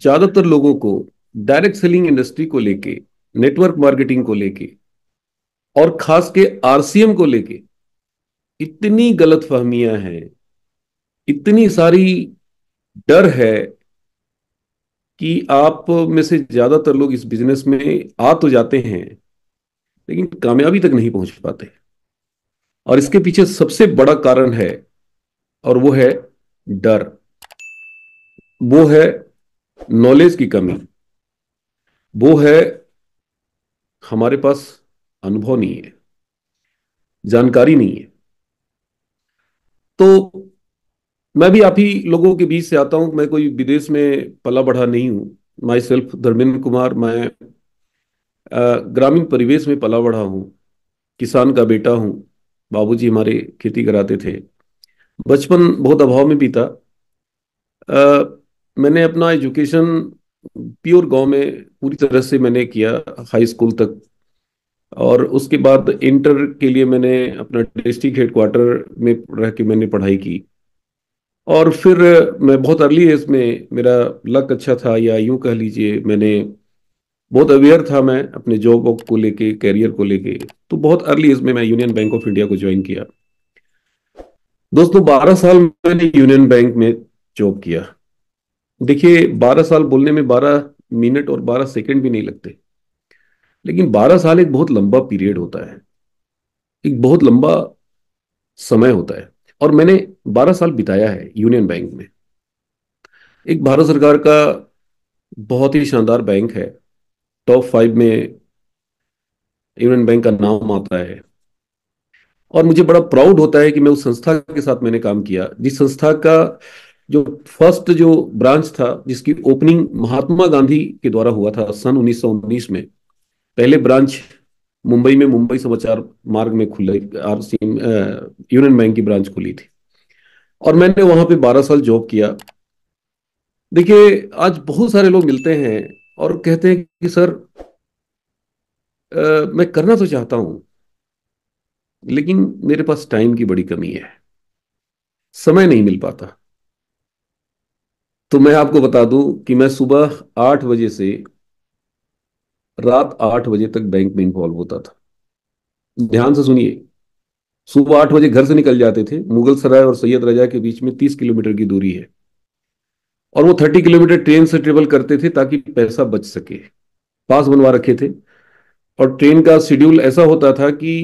ज्यादातर लोगों को डायरेक्ट सेलिंग इंडस्ट्री को लेके नेटवर्क मार्केटिंग को लेके और खास के आरसीएम को लेके इतनी गलत फहमियां हैं इतनी सारी डर है कि आप में से ज्यादातर लोग इस बिजनेस में आ तो जाते हैं लेकिन कामयाबी तक नहीं पहुंच पाते और इसके पीछे सबसे बड़ा कारण है और वो है डर वो है नॉलेज की कमी वो है हमारे पास अनुभव नहीं है जानकारी नहीं है तो मैं भी आप ही लोगों के बीच से आता हूं मैं कोई विदेश में पला बढ़ा नहीं हूं माई सेल्फ धर्मेंद्र कुमार मैं ग्रामीण परिवेश में पला बढ़ा हूं किसान का बेटा हूं बाबूजी हमारे खेती कराते थे बचपन बहुत अभाव में बीता मैंने अपना एजुकेशन प्योर गांव में पूरी तरह से मैंने किया हाई स्कूल तक और उसके बाद इंटर के लिए मैंने अपना डिस्ट्रिक्ट हेडक्वार्टर में रह के मैंने पढ़ाई की और फिर मैं बहुत अर्ली एज में मेरा लक अच्छा था या यूं कह लीजिए मैंने बहुत अवेयर था मैं अपने जॉब को लेके कैरियर को लेके तो बहुत अर्ली एज में मैं यूनियन बैंक ऑफ इंडिया को ज्वाइन किया दोस्तों 12 साल मैंने यूनियन बैंक में जॉब किया देखिए 12 साल बोलने में 12 मिनट और 12 सेकंड भी नहीं लगते लेकिन 12 साल एक बहुत लंबा पीरियड होता है एक बहुत लंबा समय होता है और मैंने 12 साल बिताया है यूनियन बैंक में एक भारत सरकार का बहुत ही शानदार बैंक है टॉप फाइव में यूनियन बैंक का नाम आता है और मुझे बड़ा प्राउड होता है कि मैं उस संस्था के साथ मैंने काम किया जिस संस्था का जो फर्स्ट जो ब्रांच था जिसकी ओपनिंग महात्मा गांधी के द्वारा हुआ था सन 1919 में पहले ब्रांच मुंबई में मुंबई समाचार मार्ग में खुल यूनियन बैंक की ब्रांच खुली थी और मैंने वहां पे 12 साल जॉब किया देखिए आज बहुत सारे लोग मिलते हैं और कहते हैं कि सर आ, मैं करना तो चाहता हूं लेकिन मेरे पास टाइम की बड़ी कमी है समय नहीं मिल पाता तो मैं आपको बता दूं कि मैं सुबह आठ बजे से रात आठ बजे तक बैंक में इन्वॉल्व होता था ध्यान से सुनिए सुबह आठ बजे घर से निकल जाते थे मुगल सराय और सैयद रजा के बीच में तीस किलोमीटर की दूरी है और वो थर्टी किलोमीटर ट्रेन से ट्रेवल करते थे ताकि पैसा बच सके पास बनवा रखे थे और ट्रेन का शेड्यूल ऐसा होता था कि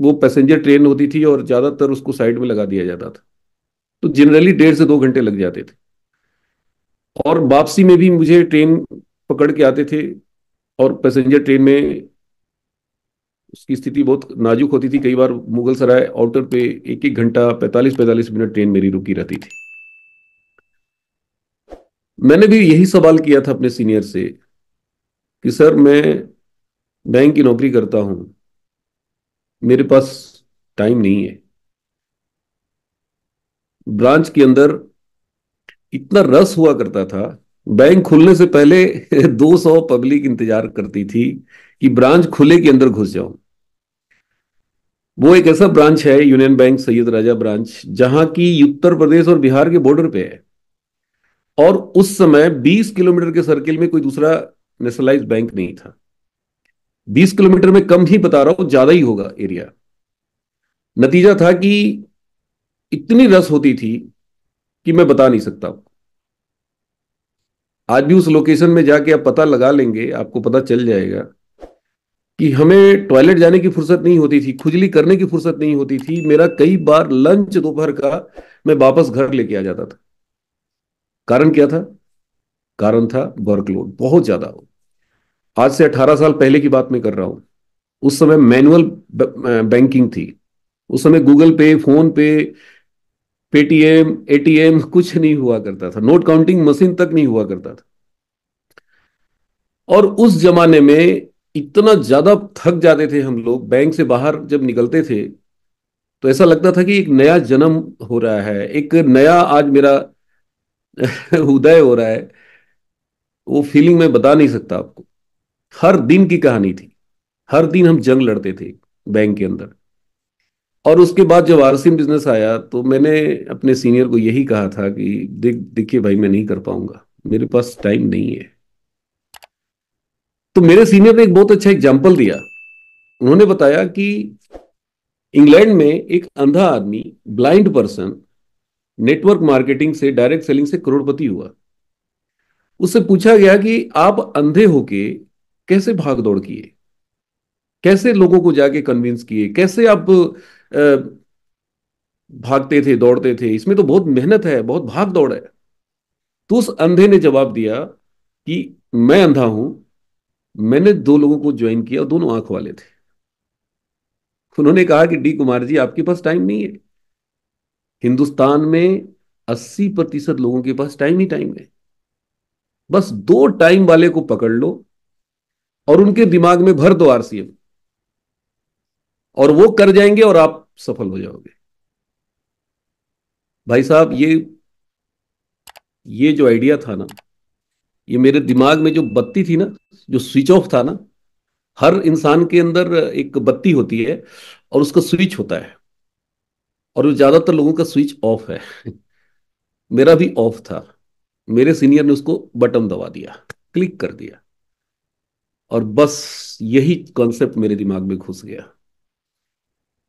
वो पैसेंजर ट्रेन होती थी और ज्यादातर उसको साइड में लगा दिया जाता था तो जनरली डेढ़ से दो घंटे लग जाते थे और वापसी में भी मुझे ट्रेन पकड़ के आते थे और पैसेंजर ट्रेन में उसकी स्थिति बहुत नाजुक होती थी कई बार मुगल सराय आउटर पे एक एक घंटा पैतालीस पैंतालीस मिनट ट्रेन मेरी रुकी रहती थी मैंने भी यही सवाल किया था अपने सीनियर से कि सर मैं बैंक की नौकरी करता हूं मेरे पास टाइम नहीं है ब्रांच के अंदर इतना रस हुआ करता था बैंक खुलने से पहले 200 पब्लिक इंतजार करती थी कि ब्रांच खुले के अंदर घुस जाऊं वो एक ऐसा ब्रांच है Union Bank Sayed Raja branch जहां की उत्तर प्रदेश और बिहार के बॉर्डर पे है और उस समय 20 किलोमीटर के सर्किल में कोई दूसरा नेशनलाइज बैंक नहीं था 20 किलोमीटर में कम ही बता रहा हूं ज्यादा ही होगा एरिया नतीजा था कि इतनी रस होती थी कि मैं बता नहीं सकता हूं आज भी उस लोकेशन में जाके आप पता लगा लेंगे आपको पता चल जाएगा कि हमें टॉयलेट जाने की फुर्सत नहीं होती थी खुजली करने की फुर्सत नहीं होती थी मेरा कई बार लंच दोपहर का मैं वापस घर लेके आ जाता था कारण क्या था कारण था वर्कलोड बहुत ज्यादा आज से 18 साल पहले की बात मैं कर रहा हूं उस समय मैनुअल बैंकिंग थी उस समय गूगल पे फोन पे पेटीएम एटीएम कुछ नहीं हुआ करता था नोट काउंटिंग मशीन तक नहीं हुआ करता था और उस जमाने में इतना ज्यादा थक जाते थे हम लोग बैंक से बाहर जब निकलते थे तो ऐसा लगता था कि एक नया जन्म हो रहा है एक नया आज मेरा उदय हो रहा है वो फीलिंग मैं बता नहीं सकता आपको हर दिन की कहानी थी हर दिन हम जंग लड़ते थे बैंक के अंदर और उसके बाद जब आर बिजनेस आया तो मैंने अपने सीनियर को यही कहा था कि देख देखिए भाई मैं नहीं कर पाऊंगा मेरे पास टाइम नहीं है तो मेरे सीनियर ने एक बहुत अच्छा एग्जाम्पल दिया उन्होंने बताया कि इंग्लैंड में एक अंधा आदमी ब्लाइंड पर्सन नेटवर्क मार्केटिंग से डायरेक्ट सेलिंग से करोड़पति हुआ उससे पूछा गया कि आप अंधे होके कैसे भाग दौड़ किए कैसे लोगों को जाके कन्विंस किए कैसे आप भागते थे दौड़ते थे इसमें तो बहुत मेहनत है बहुत भाग दौड़ है तो उस अंधे ने जवाब दिया कि मैं अंधा हूं मैंने दो लोगों को ज्वाइन किया दोनों आंख वाले थे उन्होंने कहा कि डी कुमार जी आपके पास टाइम नहीं है हिंदुस्तान में 80 प्रतिशत लोगों के पास टाइम ही टाइम है बस दो टाइम वाले को पकड़ लो और उनके दिमाग में भर दो आरसीएम और वो कर जाएंगे और आप सफल हो जाओगे भाई साहब ये ये जो आइडिया था ना ये मेरे दिमाग में जो बत्ती थी ना जो स्विच ऑफ था ना हर इंसान के अंदर एक बत्ती होती है और उसका स्विच होता है और ज्यादातर लोगों का स्विच ऑफ है मेरा भी ऑफ था मेरे सीनियर ने उसको बटन दबा दिया क्लिक कर दिया और बस यही कॉन्सेप्ट मेरे दिमाग में घुस गया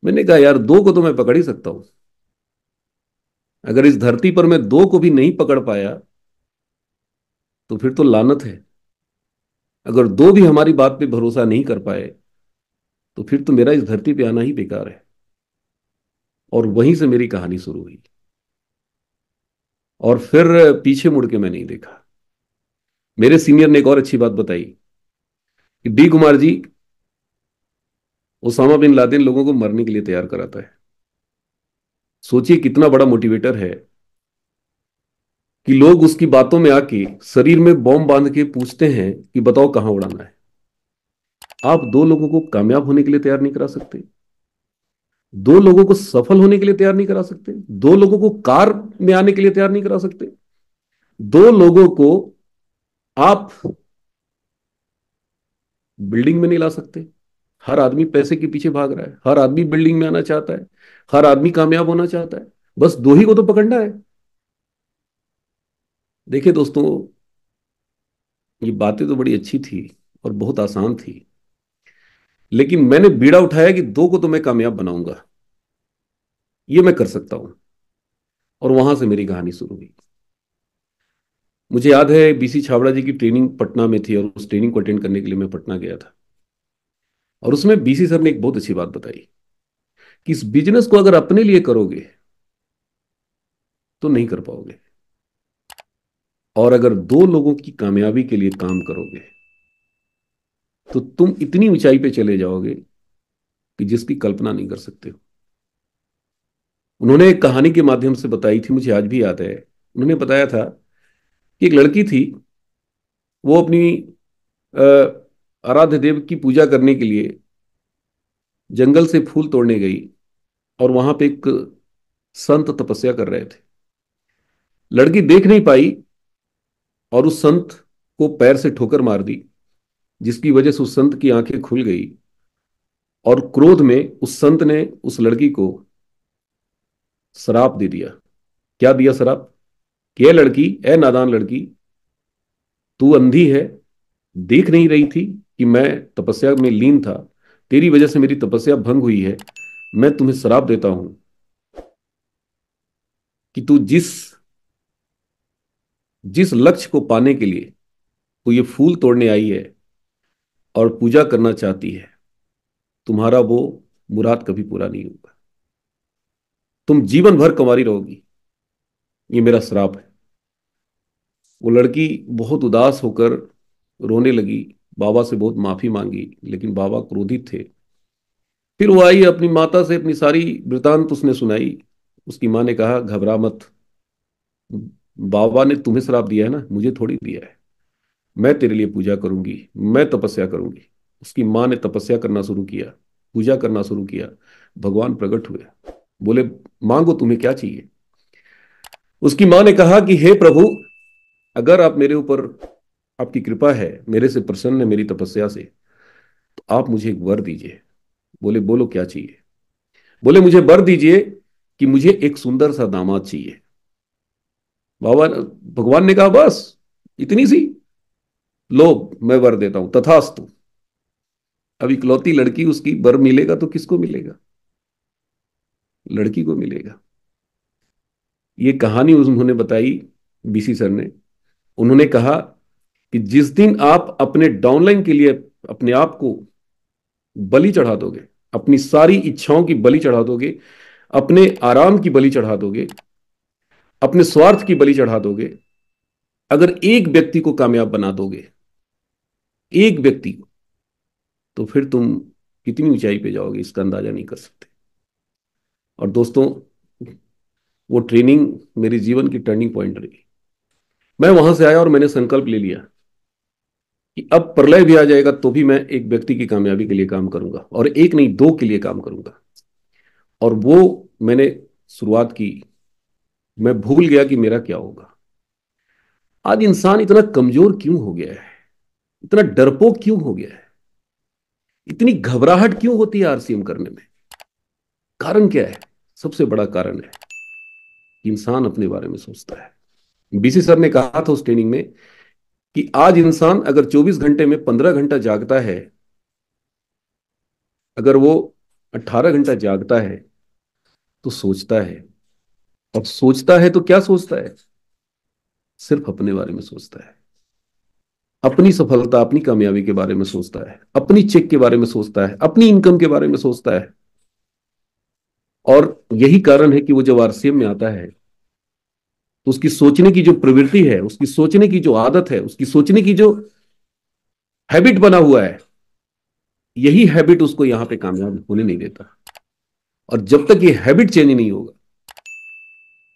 मैंने कहा यार दो को तो मैं पकड़ ही सकता हूं अगर इस धरती पर मैं दो को भी नहीं पकड़ पाया तो फिर तो लानत है अगर दो भी हमारी बात पे भरोसा नहीं कर पाए तो फिर तो मेरा इस धरती पे आना ही बेकार है और वहीं से मेरी कहानी शुरू हुई और फिर पीछे मुड़ के मैं नहीं देखा मेरे सीनियर ने एक और अच्छी बात बताई कि D Kumar ji Osama bin Laden लोगों को मरने के लिए तैयार कराता है सोचिए कितना बड़ा मोटिवेटर है कि लोग उसकी बातों में आके शरीर में बॉम्ब बांध के पूछते हैं कि बताओ कहां उड़ाना है आप दो लोगों को कामयाब होने के लिए तैयार नहीं करा सकते दो लोगों को सफल होने के लिए तैयार नहीं करा सकते दो लोगों को कार में आने के लिए तैयार नहीं करा सकते दो लोगों को आप बिल्डिंग में नहीं ला सकते हर आदमी पैसे के पीछे भाग रहा है हर आदमी बिल्डिंग में आना चाहता है हर आदमी कामयाब होना चाहता है बस दो ही को तो पकड़ना है देखिए दोस्तों ये बातें तो बड़ी अच्छी थी और बहुत आसान थी लेकिन मैंने बीड़ा उठाया कि दो को तो मैं कामयाब बनाऊंगा ये मैं कर सकता हूं और वहां से मेरी कहानी शुरू हुई मुझे याद है बीसी छावड़ा जी की ट्रेनिंग पटना में थी और उस ट्रेनिंग को अटेंड करने के लिए मैं पटना गया था और उसमें बीसी सर ने एक बहुत अच्छी बात बताई कि इस बिजनेस को अगर अपने लिए करोगे तो नहीं कर पाओगे और अगर दो लोगों की कामयाबी के लिए काम करोगे तो तुम इतनी ऊंचाई पे चले जाओगे कि जिसकी कल्पना नहीं कर सकते हो उन्होंने एक कहानी के माध्यम से बताई थी मुझे आज भी याद है उन्होंने बताया था कि एक लड़की थी वो अपनी आ, आराध्य देव की पूजा करने के लिए जंगल से फूल तोड़ने गई और वहां पे एक संत तपस्या कर रहे थे लड़की देख नहीं पाई और उस संत को पैर से ठोकर मार दी जिसकी वजह से उस संत की आंखें खुल गई और क्रोध में उस संत ने उस लड़की को शराप दे दिया क्या दिया शराप कि लड़की ए नादान लड़की तू अंधी है देख नहीं रही थी कि मैं तपस्या में लीन था तेरी वजह से मेरी तपस्या भंग हुई है मैं तुम्हें शराब देता हूं कि तू जिस जिस लक्ष्य को पाने के लिए तू ये फूल तोड़ने आई है और पूजा करना चाहती है तुम्हारा वो मुराद कभी पूरा नहीं होगा तुम जीवन भर कमारी रहोगी ये मेरा श्राप है वो लड़की बहुत उदास होकर रोने लगी बाबा से बहुत माफ़ी मांगी लेकिन बाबा क्रोधित थे फिर वो आई अपनी माता से अपनी सारी वृतांत उसने सुनाई उसकी माँ ने कहा घबरा मत बाबा ने तुम्हें श्राप दिया है ना मुझे थोड़ी दिया है मैं तेरे लिए पूजा करूंगी मैं तपस्या करूंगी उसकी माँ ने तपस्या करना शुरू किया पूजा करना शुरू किया भगवान प्रकट हुए बोले मांगो तुम्हें क्या चाहिए उसकी मां ने कहा कि हे प्रभु अगर आप मेरे ऊपर आपकी कृपा है मेरे से प्रसन्न है मेरी तपस्या से तो आप मुझे एक वर दीजिए बोले बोलो क्या चाहिए बोले मुझे वर दीजिए कि मुझे एक सुंदर सा दामाद चाहिए बाबा भगवान ने कहा बस इतनी सी लो मैं वर देता हूं तथास्तु अब इकलौती लड़की उसकी वर मिलेगा तो किसको मिलेगा लड़की को मिलेगा ये कहानी उन्होंने बताई बीसी सर ने उन्होंने कहा कि जिस दिन आप अपने डाउनलाइन के लिए अपने आप को बलि चढ़ा दोगे अपनी सारी इच्छाओं की बलि चढ़ा दोगे अपने आराम की बलि चढ़ा दोगे अपने स्वार्थ की बलि चढ़ा दोगे अगर एक व्यक्ति को कामयाब बना दोगे एक व्यक्ति को तो फिर तुम कितनी ऊंचाई पे जाओगे इसका अंदाजा नहीं कर सकते और दोस्तों वो ट्रेनिंग मेरे जीवन की टर्निंग पॉइंट रही मैं वहां से आया और मैंने संकल्प ले लिया कि अब प्रलय भी आ जाएगा तो भी मैं एक व्यक्ति की कामयाबी के लिए काम करूंगा और एक नहीं दो के लिए काम करूंगा और वो मैंने शुरुआत की मैं भूल गया कि मेरा क्या होगा आज इंसान इतना कमजोर क्यों हो गया है इतना डरपोक क्यों हो गया है इतनी घबराहट क्यों होती है आरसीएम करने में कारण क्या है सबसे बड़ा कारण है इंसान अपने बारे में सोचता है बीसी सर ने कहा था उस ट्रेनिंग में कि आज इंसान अगर 24 घंटे में 15 घंटा जागता है अगर वो 18 घंटा जागता है तो सोचता है और सोचता है तो क्या सोचता है सिर्फ अपने बारे में सोचता है अपनी सफलता अपनी कामयाबी के बारे में सोचता है अपनी चेक के बारे में सोचता है अपनी इनकम के बारे में सोचता है और यही कारण है कि वो जब आरसीएम में आता है तो उसकी सोचने की जो प्रवृत्ति है उसकी सोचने की जो आदत है उसकी सोचने की जो हैबिट बना हुआ है यही हैबिट उसको यहां पे कामयाब होने नहीं देता और जब तक ये हैबिट चेंज नहीं होगा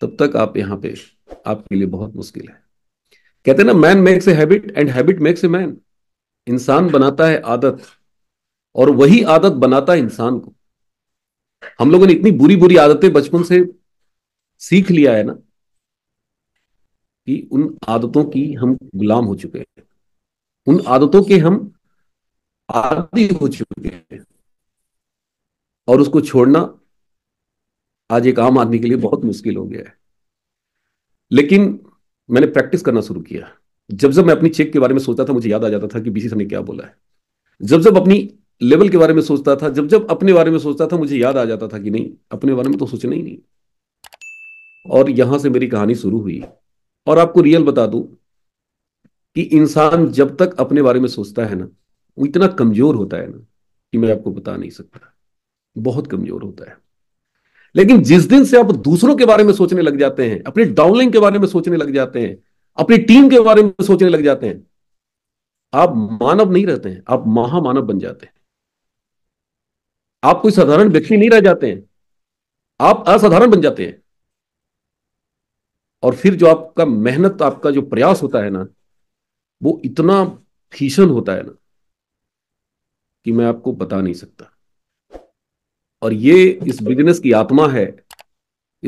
तब तक आप यहां पे आपके लिए बहुत मुश्किल है कहते हैं ना man makes a habit and habit makes a man इंसान बनाता है आदत और वही आदत बनाता है इंसान को हम लोगों ने इतनी बुरी बुरी आदतें बचपन से सीख लिया है ना कि उन आदतों की हम गुलाम हो चुके हैं उन आदतों के हम आदि हो चुके हैं और उसको छोड़ना आज एक आम आदमी के लिए बहुत मुश्किल हो गया है लेकिन मैंने प्रैक्टिस करना शुरू किया जब जब मैं अपनी चेक के बारे में सोचता था मुझे याद आ जाता था कि बीसी ने क्या बोला है जब जब अपनी लेवल के बारे में सोचता था जब जब अपने बारे में सोचता था मुझे याद आ जाता था कि नहीं अपने बारे में तो सोचना ही नहीं और यहां से मेरी कहानी शुरू हुई और आपको रियल बता दूं कि इंसान जब तक अपने बारे में सोचता है ना वो इतना कमजोर होता है ना कि मैं आपको बता नहीं सकता बहुत कमजोर होता है लेकिन जिस दिन से आप दूसरों के बारे में सोचने लग जाते हैं अपने डाउनलाइन के बारे में सोचने लग जाते हैं अपनी टीम के बारे में सोचने लग जाते हैं आप मानव नहीं रहते हैं आप महामानव बन जाते हैं आप कोई साधारण व्यक्ति नहीं रह जाते हैं आप असाधारण बन जाते हैं और फिर जो आपका मेहनत आपका जो प्रयास होता है ना वो इतना भीषण होता है ना कि मैं आपको बता नहीं सकता और ये इस बिजनेस की आत्मा है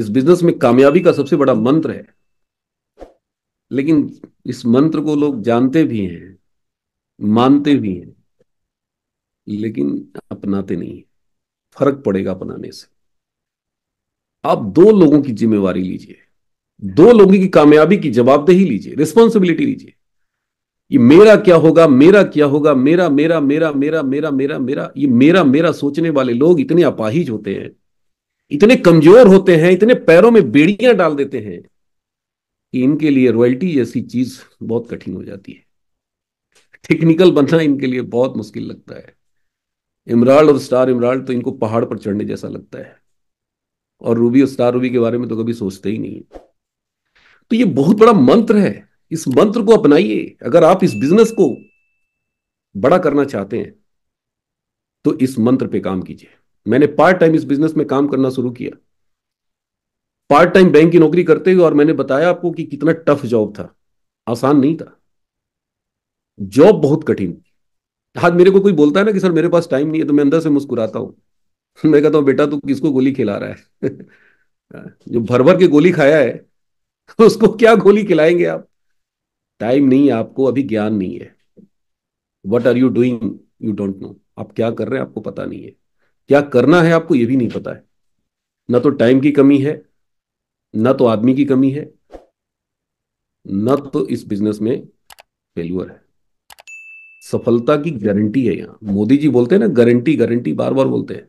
इस बिजनेस में कामयाबी का सबसे बड़ा मंत्र है लेकिन इस मंत्र को लोग जानते भी हैं मानते भी हैं लेकिन अपनाते नहीं फर्क पड़ेगा अपनाने से आप दो लोगों की जिम्मेवारी लीजिए दो लोगों की कामयाबी की जवाबदेही लीजिए रिस्पॉन्सिबिलिटी लीजिए ये मेरा क्या होगा मेरा क्या होगा मेरा मेरा मेरा मेरा मेरा मेरा मेरा ये मेरा मेरा सोचने वाले लोग इतने अपाहिज होते हैं इतने कमजोर होते हैं इतने पैरों में बेड़ियां डाल देते हैं कि इनके लिए रॉयल्टी जैसी चीज बहुत कठिन हो जाती है टेक्निकल बनना इनके लिए बहुत मुश्किल लगता है इमराल्ड और स्टार इमराल्ड तो इनको पहाड़ पर चढ़ने जैसा लगता है और रूबी और स्टार रूबी के बारे में तो कभी सोचते ही नहीं है तो ये बहुत बड़ा मंत्र है इस मंत्र को अपनाइए अगर आप इस बिजनेस को बड़ा करना चाहते हैं तो इस मंत्र पे काम कीजिए मैंने पार्ट टाइम इस बिजनेस में काम करना शुरू किया पार्ट टाइम बैंक की नौकरी करते हुए और मैंने बताया आपको कि कितना टफ जॉब था आसान नहीं था जॉब बहुत कठिन थी आज मेरे को कोई बोलता है ना कि सर मेरे पास टाइम नहीं है तो मैं अंदर से मुस्कुराता हूं मैं कहता हूं बेटा तू किसको गोली खिला रहा है हाँ, जो भर भर के गोली खाया है उसको क्या गोली खिलाएंगे आप टाइम नहीं आपको अभी ज्ञान नहीं है what are you doing you don't know आप क्या कर रहे हैं आपको पता नहीं है क्या करना है आपको यह भी नहीं पता है ना तो टाइम की कमी है ना तो आदमी की कमी है ना तो इस बिजनेस में फेल्यूर है सफलता की गारंटी है यहां मोदी जी बोलते हैं ना गारंटी गारंटी बार बार बोलते हैं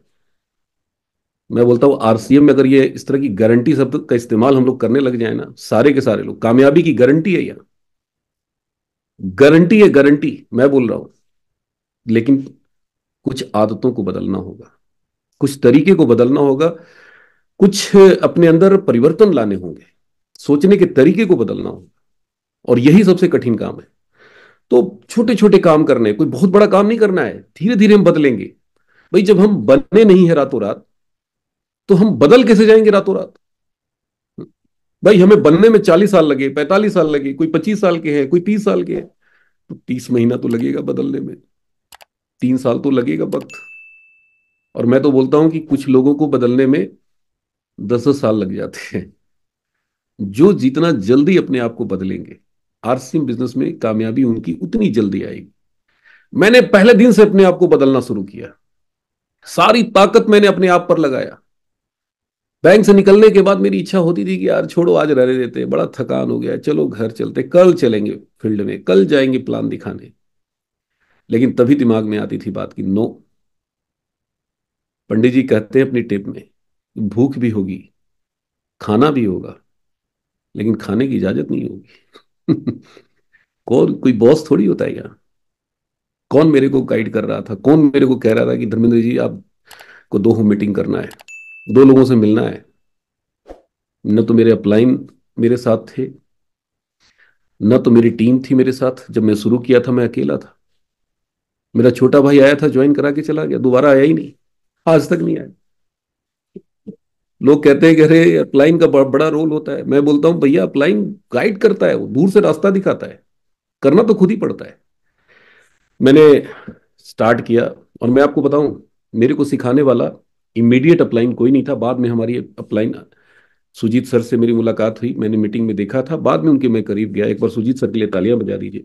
मैं बोलता हूँ आरसीएम में अगर ये इस तरह की गारंटी शब्द का इस्तेमाल हम लोग करने लग जाए ना सारे के सारे लोग कामयाबी की गारंटी है यहाँ गारंटी है गारंटी मैं बोल रहा हूं लेकिन कुछ आदतों को बदलना होगा कुछ तरीके को बदलना होगा कुछ अपने अंदर परिवर्तन लाने होंगे सोचने के तरीके को बदलना होगा और यही सबसे कठिन काम है तो छोटे छोटे काम करने कोई बहुत बड़ा काम नहीं करना है धीरे धीरे हम बदलेंगे भाई जब हम बने नहीं है रातों रात तो हम बदल कैसे जाएंगे रातों रात भाई हमें बनने में चालीस साल लगे पैंतालीस साल लगे कोई पच्चीस साल के हैं कोई तीस साल के हैं तो तीस महीना तो लगेगा बदलने में तीन साल तो लगेगा वक्त और मैं तो बोलता हूं कि कुछ लोगों को बदलने में दस साल लग जाते हैं जो जितना जल्दी अपने आप को बदलेंगे आरसीएम बिजनेस में कामयाबी उनकी उतनी जल्दी आएगी मैंने पहले दिन से अपने आप को बदलना शुरू किया सारी ताकत मैंने अपने आप पर लगाया बैंक से निकलने के बाद मेरी इच्छा होती थी कि यार छोड़ो आज रहने देते बड़ा थकान हो गया चलो घर चलते कल चलेंगे फील्ड में कल जाएंगे प्लान दिखाने लेकिन तभी दिमाग में आती थी बात की नो पंडित जी कहते हैं अपनी टिप में भूख भी होगी खाना भी होगा लेकिन खाने की इजाजत नहीं होगी कौन कोई बॉस थोड़ी होता है यार कौन मेरे को गाइड कर रहा था कौन मेरे को कह रहा था कि धर्मेंद्र जी आप को दो मीटिंग करना है दो लोगों से मिलना है न तो मेरे अपलाइन मेरे साथ थे न तो मेरी टीम थी मेरे साथ जब मैं शुरू किया था मैं अकेला था मेरा छोटा भाई आया था ज्वाइन करा के चला गया दोबारा आया ही नहीं आज तक नहीं आया लोग कहते हैं कि अरे अपलाइन का बड़ा रोल होता है मैं बोलता हूं भैया अपलाइन गाइड करता है वो दूर से रास्ता दिखाता है करना तो खुद ही पड़ता है मैंने स्टार्ट किया और मैं आपको बताऊं मेरे को सिखाने वाला इमीडिएट अपलाइन कोई नहीं था बाद में हमारी अपलाइन सुजीत सर से मेरी मुलाकात हुई मैंने मीटिंग में देखा था बाद में उनके मैं करीब गया एक बार सुजीत सर के लिए तालियां बजा दीजिए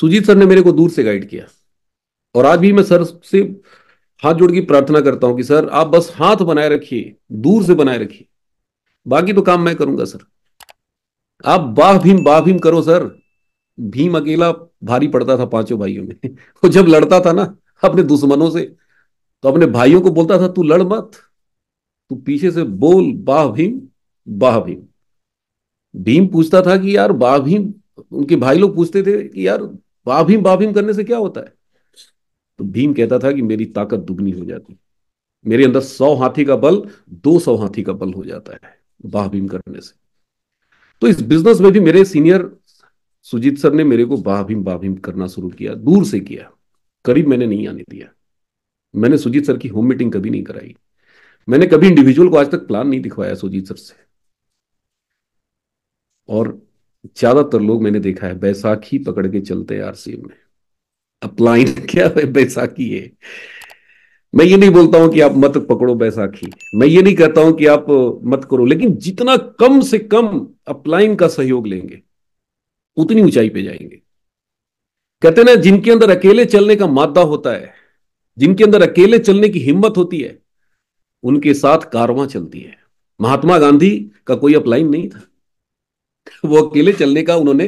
सुजीत सर ने मेरे को दूर से गाइड किया और आज भी मैं सर से हाथ जोड़ के प्रार्थना करता हूं कि सर आप बस हाथ बनाए रखिए दूर से बनाए रखिए बाकी तो काम मैं करूंगा सर आप बाह भीम बाह भीम करो सर भीम अकेला भारी पड़ता था पांचों भाइयों में वो जब लड़ता था ना अपने दुश्मनों से तो अपने भाइयों को बोलता था तू लड़ मत तू पीछे से बोल बाह भीम बाह भीम भीम पूछता था कि यार बाह भीम उनके भाई लोग पूछते थे कि यार बाह भीम बाह भीम करने से क्या होता है तो भीम कहता था कि मेरी ताकत दुगनी हो जाती मेरे अंदर सौ हाथी का बल दो सौ हाथी का बल हो जाता है बाह भीम करने से तो इस बिजनेस में भी मेरे सीनियर सुजीत सर ने मेरे को बाह भीम बाह भीम करना शुरू किया दूर से किया करीब मैंने नहीं आने दिया मैंने सुजीत सर की होम मीटिंग कभी नहीं कराई मैंने कभी इंडिविजुअल को आज तक प्लान नहीं दिखवाया सुजीत सर से और ज्यादातर लोग मैंने देखा है बैसाखी पकड़ के चलते हैं आरसीएम में अपलाइन क्या है बैसाखी है मैं ये नहीं बोलता हूं कि आप मत पकड़ो बैसाखी मैं ये नहीं कहता हूं कि आप मत करो लेकिन जितना कम से कम अपलाइन का सहयोग लेंगे उतनी ऊंचाई पे जाएंगे कहते ना जिनके अंदर अकेले चलने का मादा होता है जिनके अंदर अकेले चलने की हिम्मत होती है उनके साथ कारवां चलती है महात्मा गांधी का कोई अपलाइन नहीं था वो अकेले चलने का उन्होंने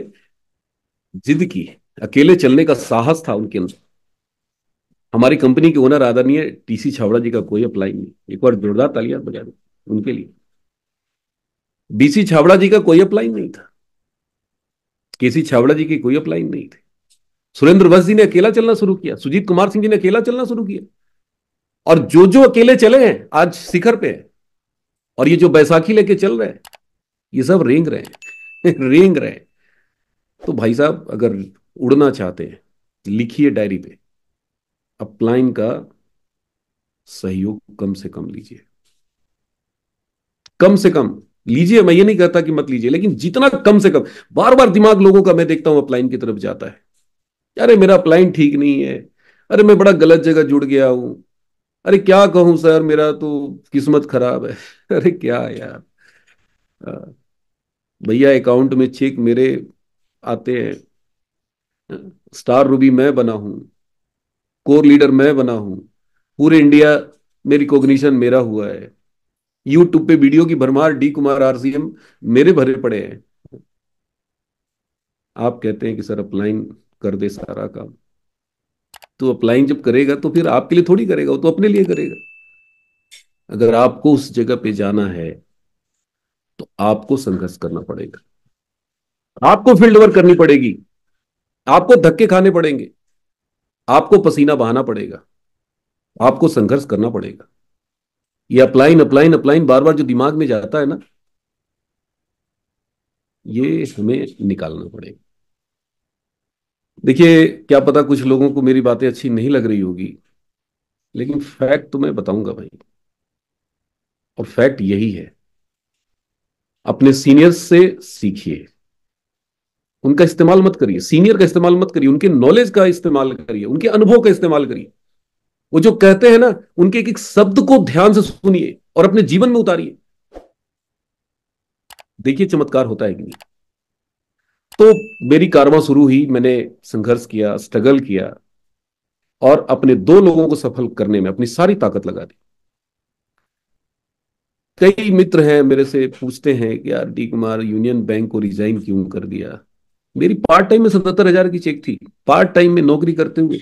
जिद की अकेले चलने का साहस था उनके अंदर हमारी कंपनी के ओनर आदरणीय टीसी छावड़ा जी का कोई अप्लाई नहीं एक बार जोरदार तालियां बजा दो उनके लिए बीसी छावड़ा जी का कोई अप्लाई नहीं था केसी छावड़ा जी की कोई अप्लाई नहीं थी सुरेंद्र बस जी ने अकेला चलना शुरू किया सुजीत कुमार सिंह जी ने अकेला चलना शुरू किया और जो जो अकेले चले हैं आज शिखर पे और ये जो बैसाखी लेके चल रहे हैं ये सब रेंग रहे हैं रेंग रहे हैं तो भाई साहब अगर उड़ना चाहते हैं लिखिए डायरी पे अपलाइन का सहयोग कम से कम लीजिए कम से कम लीजिए मैं ये नहीं कहता कि मत लीजिए लेकिन जितना कम से कम बार बार दिमाग लोगों का मैं देखता हूं अपलाइन की तरफ जाता है अरे मेरा प्लाइन ठीक नहीं है अरे मैं बड़ा गलत जगह जुड़ गया हूं अरे क्या कहूं सर मेरा तो किस्मत खराब है अरे क्या यार हाँ। भैया अकाउंट में चेक मेरे आते हैं स्टार रूबी मैं बना हूं कोर लीडर मैं बना हूं पूरे इंडिया में रिकॉग्निशन मेरा हुआ है यूट्यूब पे वीडियो की भरमार डी कुमार आरसीएम मेरे भरे पड़े हैं आप कहते हैं कि सर अपलाइन कर दे सारा काम तो अप्लाइंग जब करेगा तो फिर आपके लिए थोड़ी करेगा वो तो अपने लिए करेगा अगर आपको उस जगह पे जाना है तो आपको संघर्ष करना पड़ेगा आपको फील्ड वर्क करनी पड़ेगी आपको धक्के खाने पड़ेंगे आपको पसीना बहाना पड़ेगा आपको संघर्ष करना पड़ेगा ये अप्लाइन अप्लाइन अप्लाइन बार बार जो दिमाग में जाता है ना ये हमें निकालना पड़ेगा देखिए क्या पता कुछ लोगों को मेरी बातें अच्छी नहीं लग रही होगी लेकिन फैक्ट तो मैं बताऊंगा भाई और फैक्ट यही है अपने सीनियर से सीखिए उनका इस्तेमाल मत करिए सीनियर का इस्तेमाल मत करिए उनके नॉलेज का इस्तेमाल करिए उनके अनुभव का इस्तेमाल करिए वो जो कहते हैं ना उनके एक एक शब्द को ध्यान से सुनिए और अपने जीवन में उतारिए देखिए चमत्कार होता है कि नहीं तो मेरी कारवा शुरू हुई मैंने संघर्ष किया स्ट्रगल किया और अपने दो लोगों को सफल करने में अपनी सारी ताकत लगा दी कई मित्र हैं मेरे से पूछते हैं कि यार डी कुमार यूनियन बैंक को रिजाइन क्यों कर दिया मेरी पार्ट टाइम में सतहत्तर हजार की चेक थी पार्ट टाइम में नौकरी करते हुए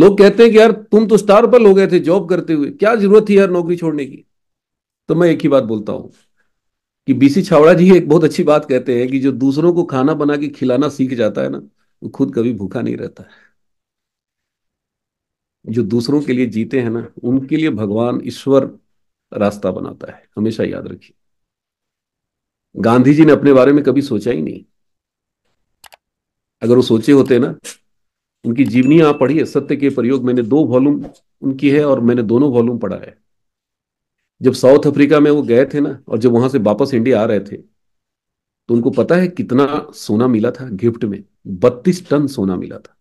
लोग कहते हैं कि यार तुम तो स्टार पर हो गए थे जॉब करते हुए क्या जरूरत थी यार नौकरी छोड़ने की तो मैं एक ही बात बोलता हूं कि बीसी छावड़ा जी एक बहुत अच्छी बात कहते हैं कि जो दूसरों को खाना बना के खिलाना सीख जाता है ना वो खुद कभी भूखा नहीं रहता है जो दूसरों के लिए जीते हैं ना उनके लिए भगवान ईश्वर रास्ता बनाता है हमेशा याद रखिए गांधी जी ने अपने बारे में कभी सोचा ही नहीं अगर वो सोचे होते ना उनकी जीवनी आप पढ़िए सत्य के प्रयोग मैंने दो वॉल्यूम उनकी है और मैंने दोनों वॉल्यूम पढ़ा है जब साउथ अफ्रीका में वो गए थे ना और जब वहां से वापस इंडिया आ रहे थे तो उनको पता है कितना सोना मिला था गिफ्ट में बत्तीस टन सोना मिला था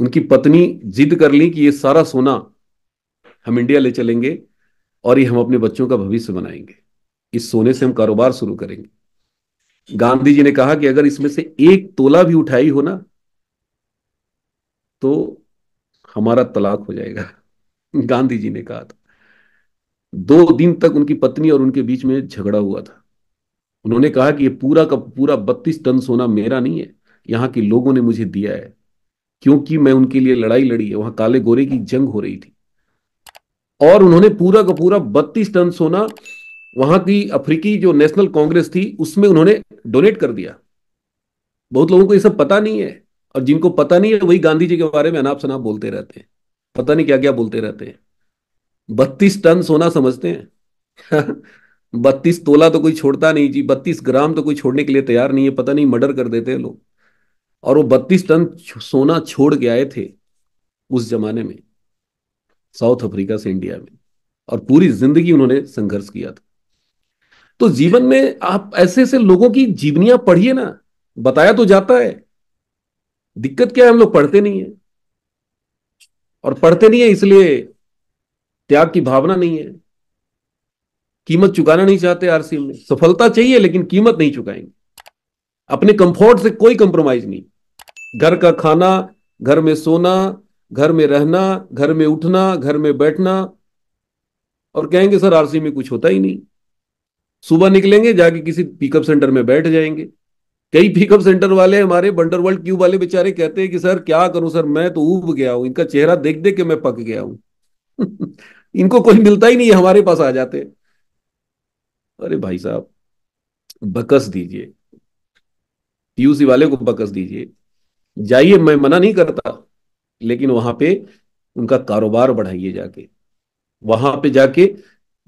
उनकी पत्नी जिद कर ली कि ये सारा सोना हम इंडिया ले चलेंगे और ये हम अपने बच्चों का भविष्य बनाएंगे इस सोने से हम कारोबार शुरू करेंगे गांधी जी ने कहा कि अगर इसमें से एक तोला भी उठाई हो ना तो हमारा तलाक हो जाएगा गांधी जी ने कहा था दो दिन तक उनकी पत्नी और उनके बीच में झगड़ा हुआ था उन्होंने कहा कि ये पूरा का पूरा बत्तीस टन सोना मेरा नहीं है यहाँ के लोगों ने मुझे दिया है क्योंकि मैं उनके लिए लड़ाई लड़ी है वहां काले गोरे की जंग हो रही थी और उन्होंने पूरा का पूरा बत्तीस टन सोना वहां की अफ्रीकी जो नेशनल कांग्रेस थी उसमें उन्होंने डोनेट कर दिया बहुत लोगों को ये सब पता नहीं है और जिनको पता नहीं है वही गांधी जी के बारे में अनाप शनाप बोलते रहते हैं पता नहीं क्या क्या बोलते रहते हैं बत्तीस टन सोना समझते हैं बत्तीस तोला तो कोई छोड़ता नहीं जी बत्तीस ग्राम तो कोई छोड़ने के लिए तैयार नहीं है पता नहीं मर्डर कर देते हैं लोग और वो बत्तीस टन सोना छोड़ के आए थे उस जमाने में साउथ अफ्रीका से इंडिया में और पूरी जिंदगी उन्होंने संघर्ष किया था तो जीवन में आप ऐसे ऐसे लोगों की जीवनियां पढ़िए ना बताया तो जाता है दिक्कत क्या है हम लोग पढ़ते नहीं है और पढ़ते नहीं है इसलिए त्याग की भावना नहीं है कीमत चुकाना नहीं चाहते आरसीएम में सफलता चाहिए लेकिन कीमत नहीं चुकाएंगे अपने कंफर्ट से कोई कंप्रोमाइज नहीं घर का खाना घर में सोना घर में रहना घर में उठना घर में बैठना और कहेंगे सर आरसी में कुछ होता ही नहीं सुबह निकलेंगे जाके किसी पिकअप सेंटर में बैठ जाएंगे कई पिकअप सेंटर वाले हमारे बंडर वर्ल्ड क्यूब वाले बेचारे कहते हैं कि सर क्या करूं सर मैं तो ऊब गया हूं इनका चेहरा देख देख के मैं पक गया हूं इनको कोई मिलता ही नहीं है हमारे पास आ जाते अरे भाई साहब बकस दीजिए पीयूसी वाले को बकस दीजिए जाइए मैं मना नहीं करता लेकिन वहां पे उनका कारोबार बढ़ाइए जाके वहां पे जाके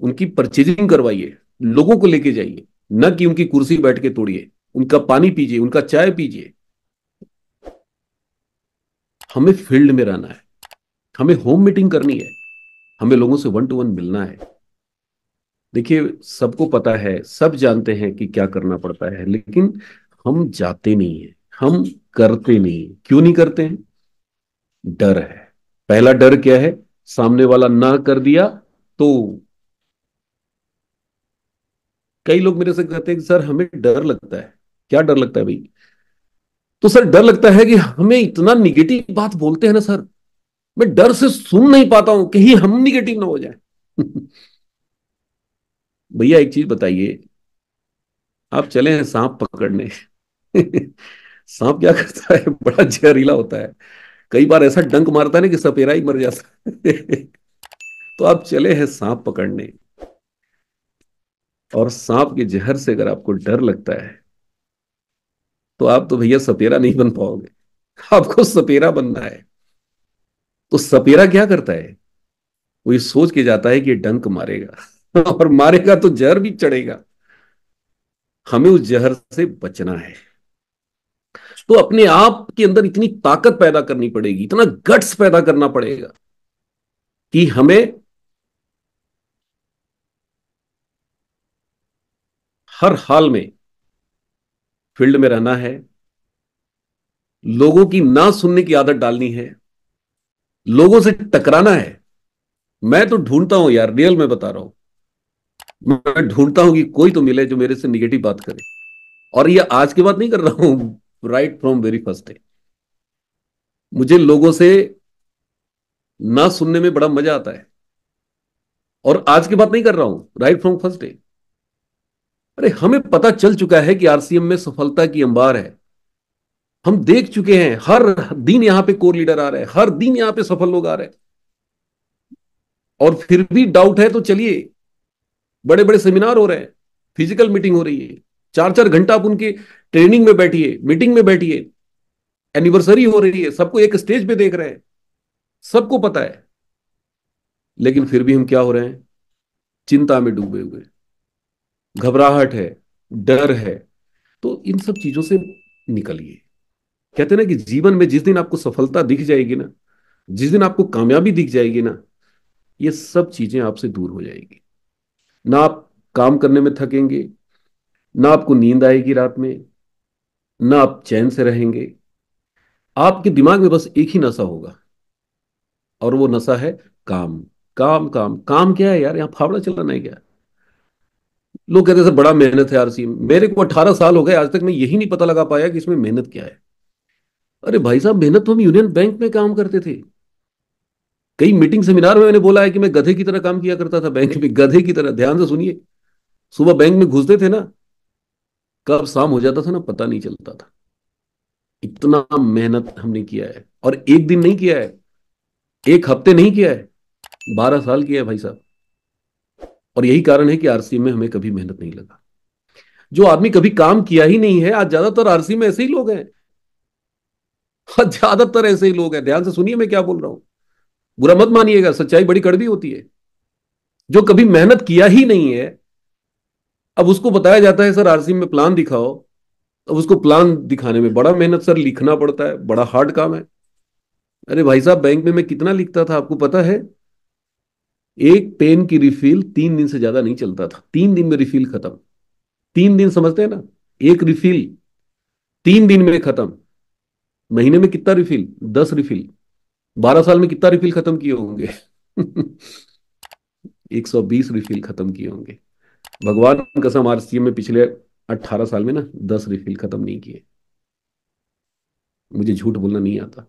उनकी परचेजिंग करवाइए लोगों को लेके जाइए न कि उनकी कुर्सी बैठ के तोड़िए उनका पानी पीजिए उनका चाय पीजिए हमें फील्ड में रहना है हमें होम मीटिंग करनी है हमें लोगों से वन टू वन मिलना है देखिए सबको पता है सब जानते हैं कि क्या करना पड़ता है लेकिन हम जाते नहीं है हम करते नहीं क्यों नहीं करते हैं डर है पहला डर क्या है सामने वाला ना कर दिया तो कई लोग मेरे से कहते हैं कि सर हमें डर लगता है क्या डर लगता है भाई तो सर डर लगता है कि हमें इतना निगेटिव बात बोलते हैं ना सर मैं डर से सुन नहीं पाता हूं कहीं हम निगेटिव ना हो जाए भैया एक चीज बताइए आप चले हैं सांप पकड़ने सांप क्या करता है बड़ा जहरीला होता है कई बार ऐसा डंक मारता है ना कि सपेरा ही मर जाता है तो आप चले हैं सांप पकड़ने और सांप के जहर से अगर आपको डर लगता है तो आप तो भैया सपेरा नहीं बन पाओगे आपको सपेरा बनना है तो सपेरा क्या करता है वो ये सोच के जाता है कि डंक मारेगा और मारेगा तो जहर भी चढ़ेगा हमें उस जहर से बचना है तो अपने आप के अंदर इतनी ताकत पैदा करनी पड़ेगी इतना गट्स पैदा करना पड़ेगा कि हमें हर हाल में फील्ड में रहना है लोगों की ना सुनने की आदत डालनी है लोगों से टकराना है मैं तो ढूंढता हूं यार रियल में बता रहा हूं मैं ढूंढता हूं कि कोई तो मिले जो मेरे से निगेटिव बात करे और ये आज की बात नहीं कर रहा हूं right from very first day मुझे लोगों से ना सुनने में बड़ा मजा आता है और आज की बात नहीं कर रहा हूं राइट फ्रॉम फर्स्ट डे अरे हमें पता चल चुका है कि आरसीएम में सफलता की अंबार है हम देख चुके हैं हर दिन यहां पे कोर लीडर आ रहे हैं हर दिन यहां पे सफल लोग आ रहे हैं और फिर भी डाउट है तो चलिए बड़े बड़े सेमिनार हो रहे हैं फिजिकल मीटिंग हो रही है चार चार घंटा आप उनके ट्रेनिंग में बैठिए मीटिंग में बैठिए एनिवर्सरी हो रही है सबको एक स्टेज पे देख रहे हैं सबको पता है लेकिन फिर भी हम क्या हो रहे हैं चिंता में डूबे हुए घबराहट है डर है तो इन सब चीजों से निकलिए कहते ना कि जीवन में जिस दिन आपको सफलता दिख जाएगी ना जिस दिन आपको कामयाबी दिख जाएगी ना ये सब चीजें आपसे दूर हो जाएगी ना आप काम करने में थकेंगे ना आपको नींद आएगी रात में ना आप चैन से रहेंगे आपके दिमाग में बस एक ही नशा होगा और वो नशा है काम काम काम काम क्या है यार यहां फावड़ा चलाना है क्या लोग कहते हैं सर बड़ा मेहनत है आरसी मेरे को अठारह साल हो गए आज तक मैं यही नहीं पता लगा पाया कि इसमें मेहनत क्या है अरे भाई साहब मेहनत तो हम यूनियन बैंक में काम करते थे कई मीटिंग सेमिनार में मैंने बोला है कि मैं गधे की तरह काम किया करता था बैंक में गधे की तरह ध्यान से सुनिए सुबह बैंक में घुसते थे ना कब शाम हो जाता था ना पता नहीं चलता था इतना मेहनत हमने किया है और एक दिन नहीं किया है एक हफ्ते नहीं किया है बारह साल किया है भाई साहब और यही कारण है कि आरसी में हमें कभी मेहनत नहीं लगा जो आदमी कभी काम किया ही नहीं है आज ज्यादातर आरसी में ऐसे ही लोग हैं और ज्यादातर ऐसे ही लोग हैं ध्यान से सुनिए मैं क्या बोल रहा हूं बुरा मत मानिएगा सच्चाई बड़ी कड़वी होती है जो कभी मेहनत किया ही नहीं है अब उसको बताया जाता है सर आरसी में प्लान दिखाओ अब उसको प्लान दिखाने में बड़ा मेहनत सर लिखना पड़ता है बड़ा हार्ड काम है अरे भाई साहब बैंक में मैं कितना लिखता था आपको पता है एक पेन की रिफिल तीन दिन से ज्यादा नहीं चलता था तीन दिन में रिफिल खत्म तीन दिन समझते हैं ना एक रिफिल तीन दिन में खत्म महीने में कितना रिफिल दस रिफिल बारह साल में कितना रिफिल खत्म किए होंगे एक सौ बीस रिफिल खत्म किए होंगे भगवान कसम सी में पिछले अट्ठारह साल में ना दस रिफिल खत्म नहीं किए मुझे झूठ बोलना नहीं आता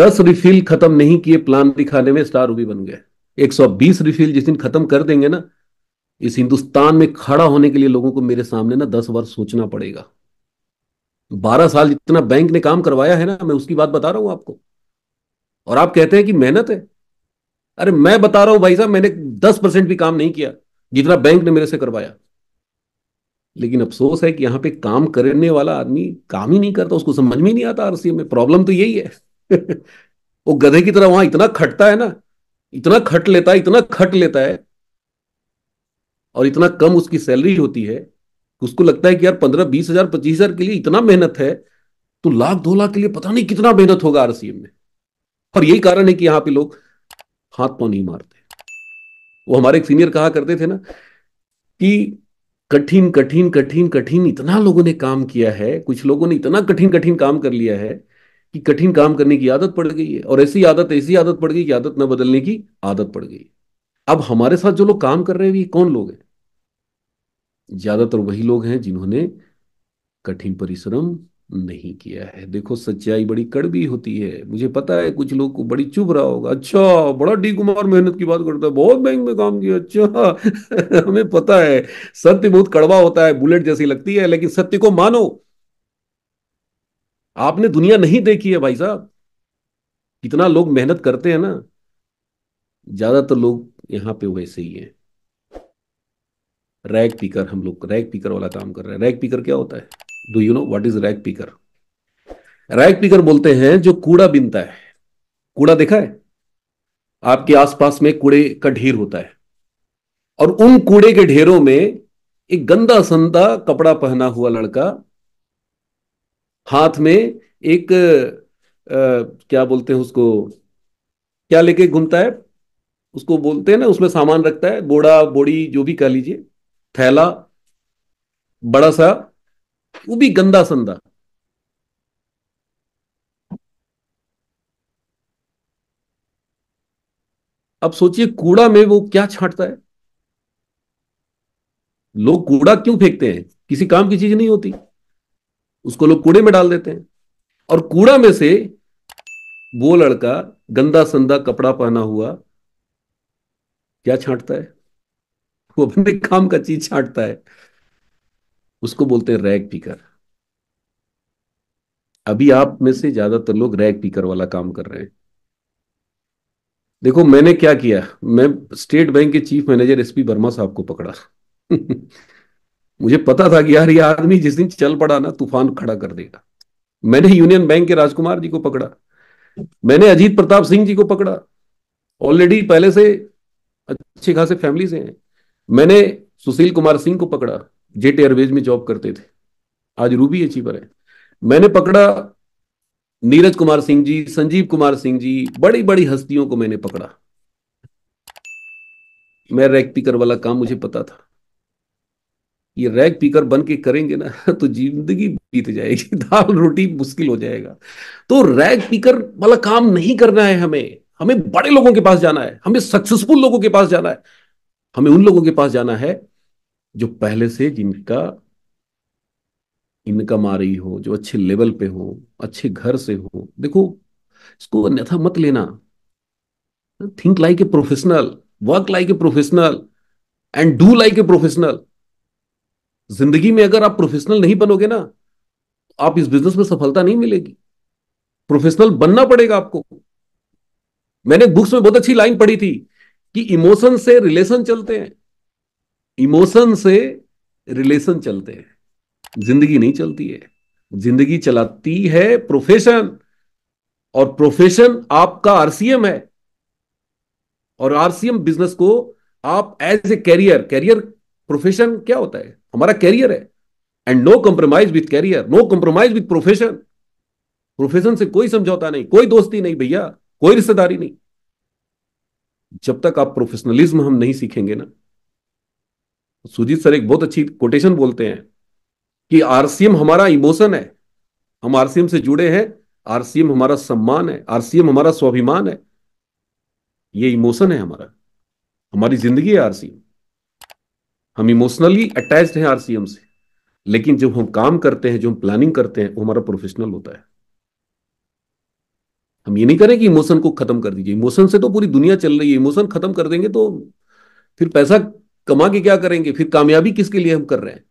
दस रिफिल खत्म नहीं किए प्लान दिखाने में स्टार रूबी बन गए एक सौ बीस रिफिल जिस दिन खत्म कर देंगे ना इस हिंदुस्तान में खड़ा होने के लिए लोगों को मेरे सामने ना दस बार सोचना पड़ेगा बारह साल जितना बैंक ने काम करवाया है ना मैं उसकी बात बता रहा हूं आपको और आप कहते हैं कि मेहनत है अरे मैं बता रहा हूं भाई साहब मैंने दस परसेंट भी काम नहीं किया जितना बैंक ने मेरे से करवाया लेकिन अफसोस है कि यहां पे काम करने वाला आदमी काम ही नहीं करता उसको समझ में नहीं आता आरसीएम में प्रॉब्लम तो यही है वो गधे की तरह वहां इतना खटता है ना इतना खट लेता है इतना खट लेता है और इतना कम उसकी सैलरी होती है उसको लगता है कि यार पंद्रह बीस हजार पच्चीस हजार के लिए इतना मेहनत है तो लाख दो लाख के लिए पता नहीं कितना मेहनत होगा आरसीएम में और यही कारण है कि यहां पे लोग हाथ पांव नहीं मारते वो हमारे एक सीनियर कहा करते थे ना कि कठिन कठिन कठिन कठिन इतना लोगों ने काम किया है कुछ लोगों ने इतना कठिन कठिन काम कर लिया है कि कठिन काम करने की आदत पड़ गई है और ऐसी आदत ऐसी आदत पड़ गई कि आदत न बदलने की आदत पड़ गई अब हमारे साथ जो लोग काम कर रहे हैं ये कौन लोग हैं ज्यादातर वही लोग हैं जिन्होंने कठिन परिश्रम नहीं किया है देखो सच्चाई बड़ी कड़वी होती है मुझे पता है कुछ लोग को बड़ी चुभ रहा होगा अच्छा बड़ा डी कुमार मेहनत की बात करता है बहुत बैंक में काम किया अच्छा हमें पता है सत्य बहुत कड़वा होता है बुलेट जैसी लगती है लेकिन सत्य को मानो आपने दुनिया नहीं देखी है भाई साहब कितना लोग मेहनत करते हैं ना ज्यादातर लोग यहां पे वैसे ही हैं रैग पीकर हम लोग रैग पीकर वाला काम कर रहे हैं रैग पीकर क्या होता है do you know what is rag picker rag picker बोलते हैं जो कूड़ा बिनता है कूड़ा देखा है आपके आसपास में कूड़े का ढेर होता है और उन कूड़े के ढेरों में एक गंदा संदा कपड़ा पहना हुआ लड़का हाथ में एक आ, क्या बोलते हैं उसको क्या लेके घूमता है उसको बोलते हैं ना उसमें सामान रखता है बोड़ा बोड़ी जो भी कह लीजिए थैला बड़ा सा वो भी गंदा संदा अब सोचिए कूड़ा में वो क्या छांटता है लोग कूड़ा क्यों फेंकते हैं किसी काम की चीज नहीं होती उसको लोग कूड़े में डाल देते हैं और कूड़ा में से वो लड़का गंदा संदा कपड़ा पहना हुआ क्या छांटता है वो अपने काम का चीज छाटता है उसको बोलते हैं रैग पीकर अभी आप में से ज्यादातर लोग रैग पीकर वाला काम कर रहे हैं देखो मैंने क्या किया मैं स्टेट बैंक के चीफ मैनेजर एसपी वर्मा साहब को पकड़ा मुझे पता था कि यार ये आदमी जिस दिन चल पड़ा ना तूफान खड़ा कर देगा मैंने यूनियन बैंक के राजकुमार जी को पकड़ा मैंने अजीत प्रताप सिंह जी को पकड़ा ऑलरेडी पहले से अच्छे खासे फैमिली से हैं मैंने सुशील कुमार सिंह को पकड़ा जेट एयरवेज में जॉब करते थे आज रूबी अचीवर है मैंने पकड़ा नीरज कुमार सिंह जी संजीव कुमार सिंह जी बड़ी बड़ी हस्तियों को मैंने पकड़ा मैं रैक पीकर वाला काम मुझे पता था ये रैग पीकर बन के करेंगे ना तो जिंदगी बीत जाएगी दाल रोटी मुश्किल हो जाएगा तो रैग पीकर वाला काम नहीं करना है हमें हमें बड़े लोगों के पास जाना है हमें सक्सेसफुल लोगों के पास जाना है हमें उन लोगों के पास जाना है जो पहले से जिनका इनकम आ रही हो जो अच्छे लेवल पे हो अच्छे घर से हो देखो इसको अन्यथा मत लेना think like a professional work like a professional and do like a professional जिंदगी में अगर आप प्रोफेशनल नहीं बनोगे ना आप इस बिजनेस में सफलता नहीं मिलेगी प्रोफेशनल बनना पड़ेगा आपको मैंने बुक्स में बहुत अच्छी लाइन पढ़ी थी कि इमोशन से रिलेशन चलते हैं इमोशन से रिलेशन चलते हैं जिंदगी नहीं चलती है जिंदगी चलाती है प्रोफेशन और प्रोफेशन आपका आरसीएम है और आरसीएम बिजनेस को आप as a career career profession क्या होता है हमारा कैरियर है and no compromise with career no compromise with profession profession से कोई समझौता नहीं कोई दोस्ती नहीं भैया कोई रिश्तेदारी नहीं जब तक आप प्रोफेशनलिज्म हम नहीं सीखेंगे ना सुजीत सर एक बहुत अच्छी कोटेशन बोलते हैं कि आरसीएम हमारा इमोशन है हम आरसीएम से जुड़े हैं आरसीएम हमारा सम्मान है आरसीएम हमारा स्वाभिमान है ये इमोशन है हमारा हमारी जिंदगी है आरसीएम हम इमोशनली अटैच्ड हैं आरसीएम से लेकिन जब हम काम करते हैं जो हम प्लानिंग करते हैं वो हमारा प्रोफेशनल होता है हम ये नहीं करें कि इमोशन को खत्म कर दीजिए इमोशन से तो पूरी दुनिया चल रही है इमोशन खत्म कर देंगे तो फिर पैसा कमा के क्या करेंगे फिर कामयाबी किसके लिए हम कर रहे हैं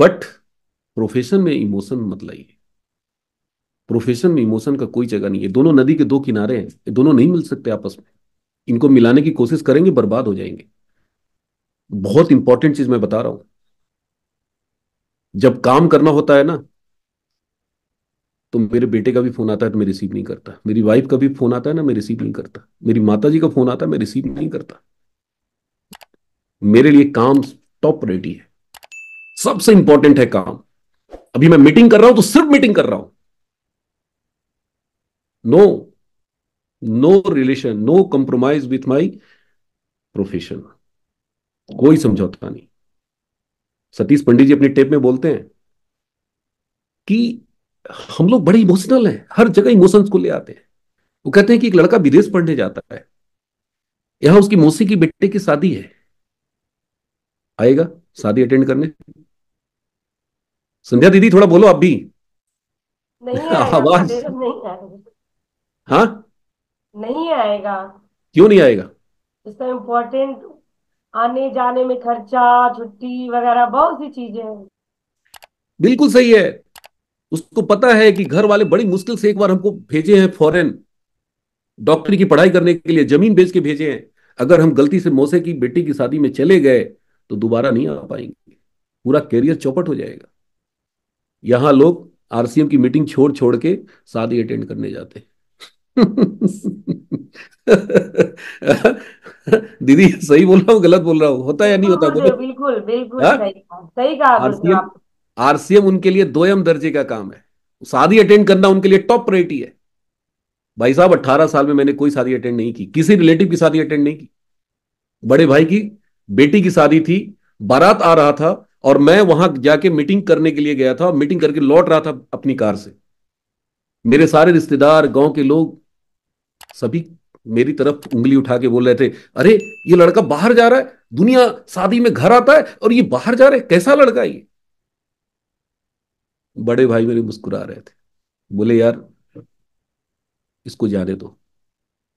बट प्रोफेशन में इमोशन मत लाइए प्रोफेशन में इमोशन का कोई जगह नहीं है दोनों नदी के दो किनारे हैं दोनों नहीं मिल सकते आपस में इनको मिलाने की कोशिश करेंगे बर्बाद हो जाएंगे बहुत इंपॉर्टेंट चीज मैं बता रहा हूं जब काम करना होता है ना तो मेरे बेटे का भी फोन आता है तो मैं रिसीव नहीं करता मेरी वाइफ का भी फोन आता है ना मैं रिसीव नहीं करता मेरी माता जी का फोन आता है मैं रिसीव नहीं करता मेरे लिए काम टॉप प्रायोरिटी है सबसे इंपॉर्टेंट है काम अभी मैं मीटिंग कर रहा हूं तो सिर्फ मीटिंग कर रहा हूं no no relation no compromise with my profession कोई समझौता नहीं सतीश पंडित जी अपने टेप में बोलते हैं कि हम लोग बड़े इमोशनल हैं हर जगह इमोशंस को ले आते हैं वो कहते हैं कि एक लड़का विदेश पढ़ने जाता है यहां उसकी मौसी की बेटे की शादी है आएगा शादी अटेंड करने संध्या दीदी थोड़ा बोलो आप भी आवाज हाँ नहीं आएगा क्यों नहीं आएगा इसका इम्पोर्टेंट आने जाने में खर्चा छुट्टी वगैरह बहुत सी चीजें हैं बिल्कुल सही है उसको पता है कि घर वाले बड़ी मुश्किल से एक बार हमको भेजे हैं फॉरेन डॉक्टरी की पढ़ाई करने के लिए जमीन बेच के भेजे हैं अगर हम गलती से मौसे की बेटी की शादी में चले गए तो दोबारा नहीं आ पाएंगे पूरा कैरियर चौपट हो जाएगा यहां लोग आरसीएम की मीटिंग छोड़ छोड़ के शादी अटेंड करने जाते हैं दीदी सही बोल रहा हूँ गलत बोल रहा हूँ होता है या नहीं होता हाँ, बिल्कुल बिल्कुल सही, हाँ? सही कहा आरसीएम आरसीएम उनके लिए दोयम दर्जे का काम है शादी अटेंड करना उनके लिए टॉप प्रायोरिटी है भाई साहब अट्ठारह साल में मैंने कोई शादी अटेंड नहीं की किसी रिलेटिव की शादी अटेंड नहीं की बड़े भाई की बेटी की शादी थी बारात आ रहा था और मैं वहां जाके मीटिंग करने के लिए गया था मीटिंग करके लौट रहा था अपनी कार से मेरे सारे रिश्तेदार गांव के लोग सभी मेरी तरफ उंगली उठा के बोल रहे थे अरे ये लड़का बाहर जा रहा है दुनिया शादी में घर आता है और ये बाहर जा रहा है कैसा लड़का है ये बड़े भाई मेरे मुस्कुरा रहे थे बोले यार इसको जाने दो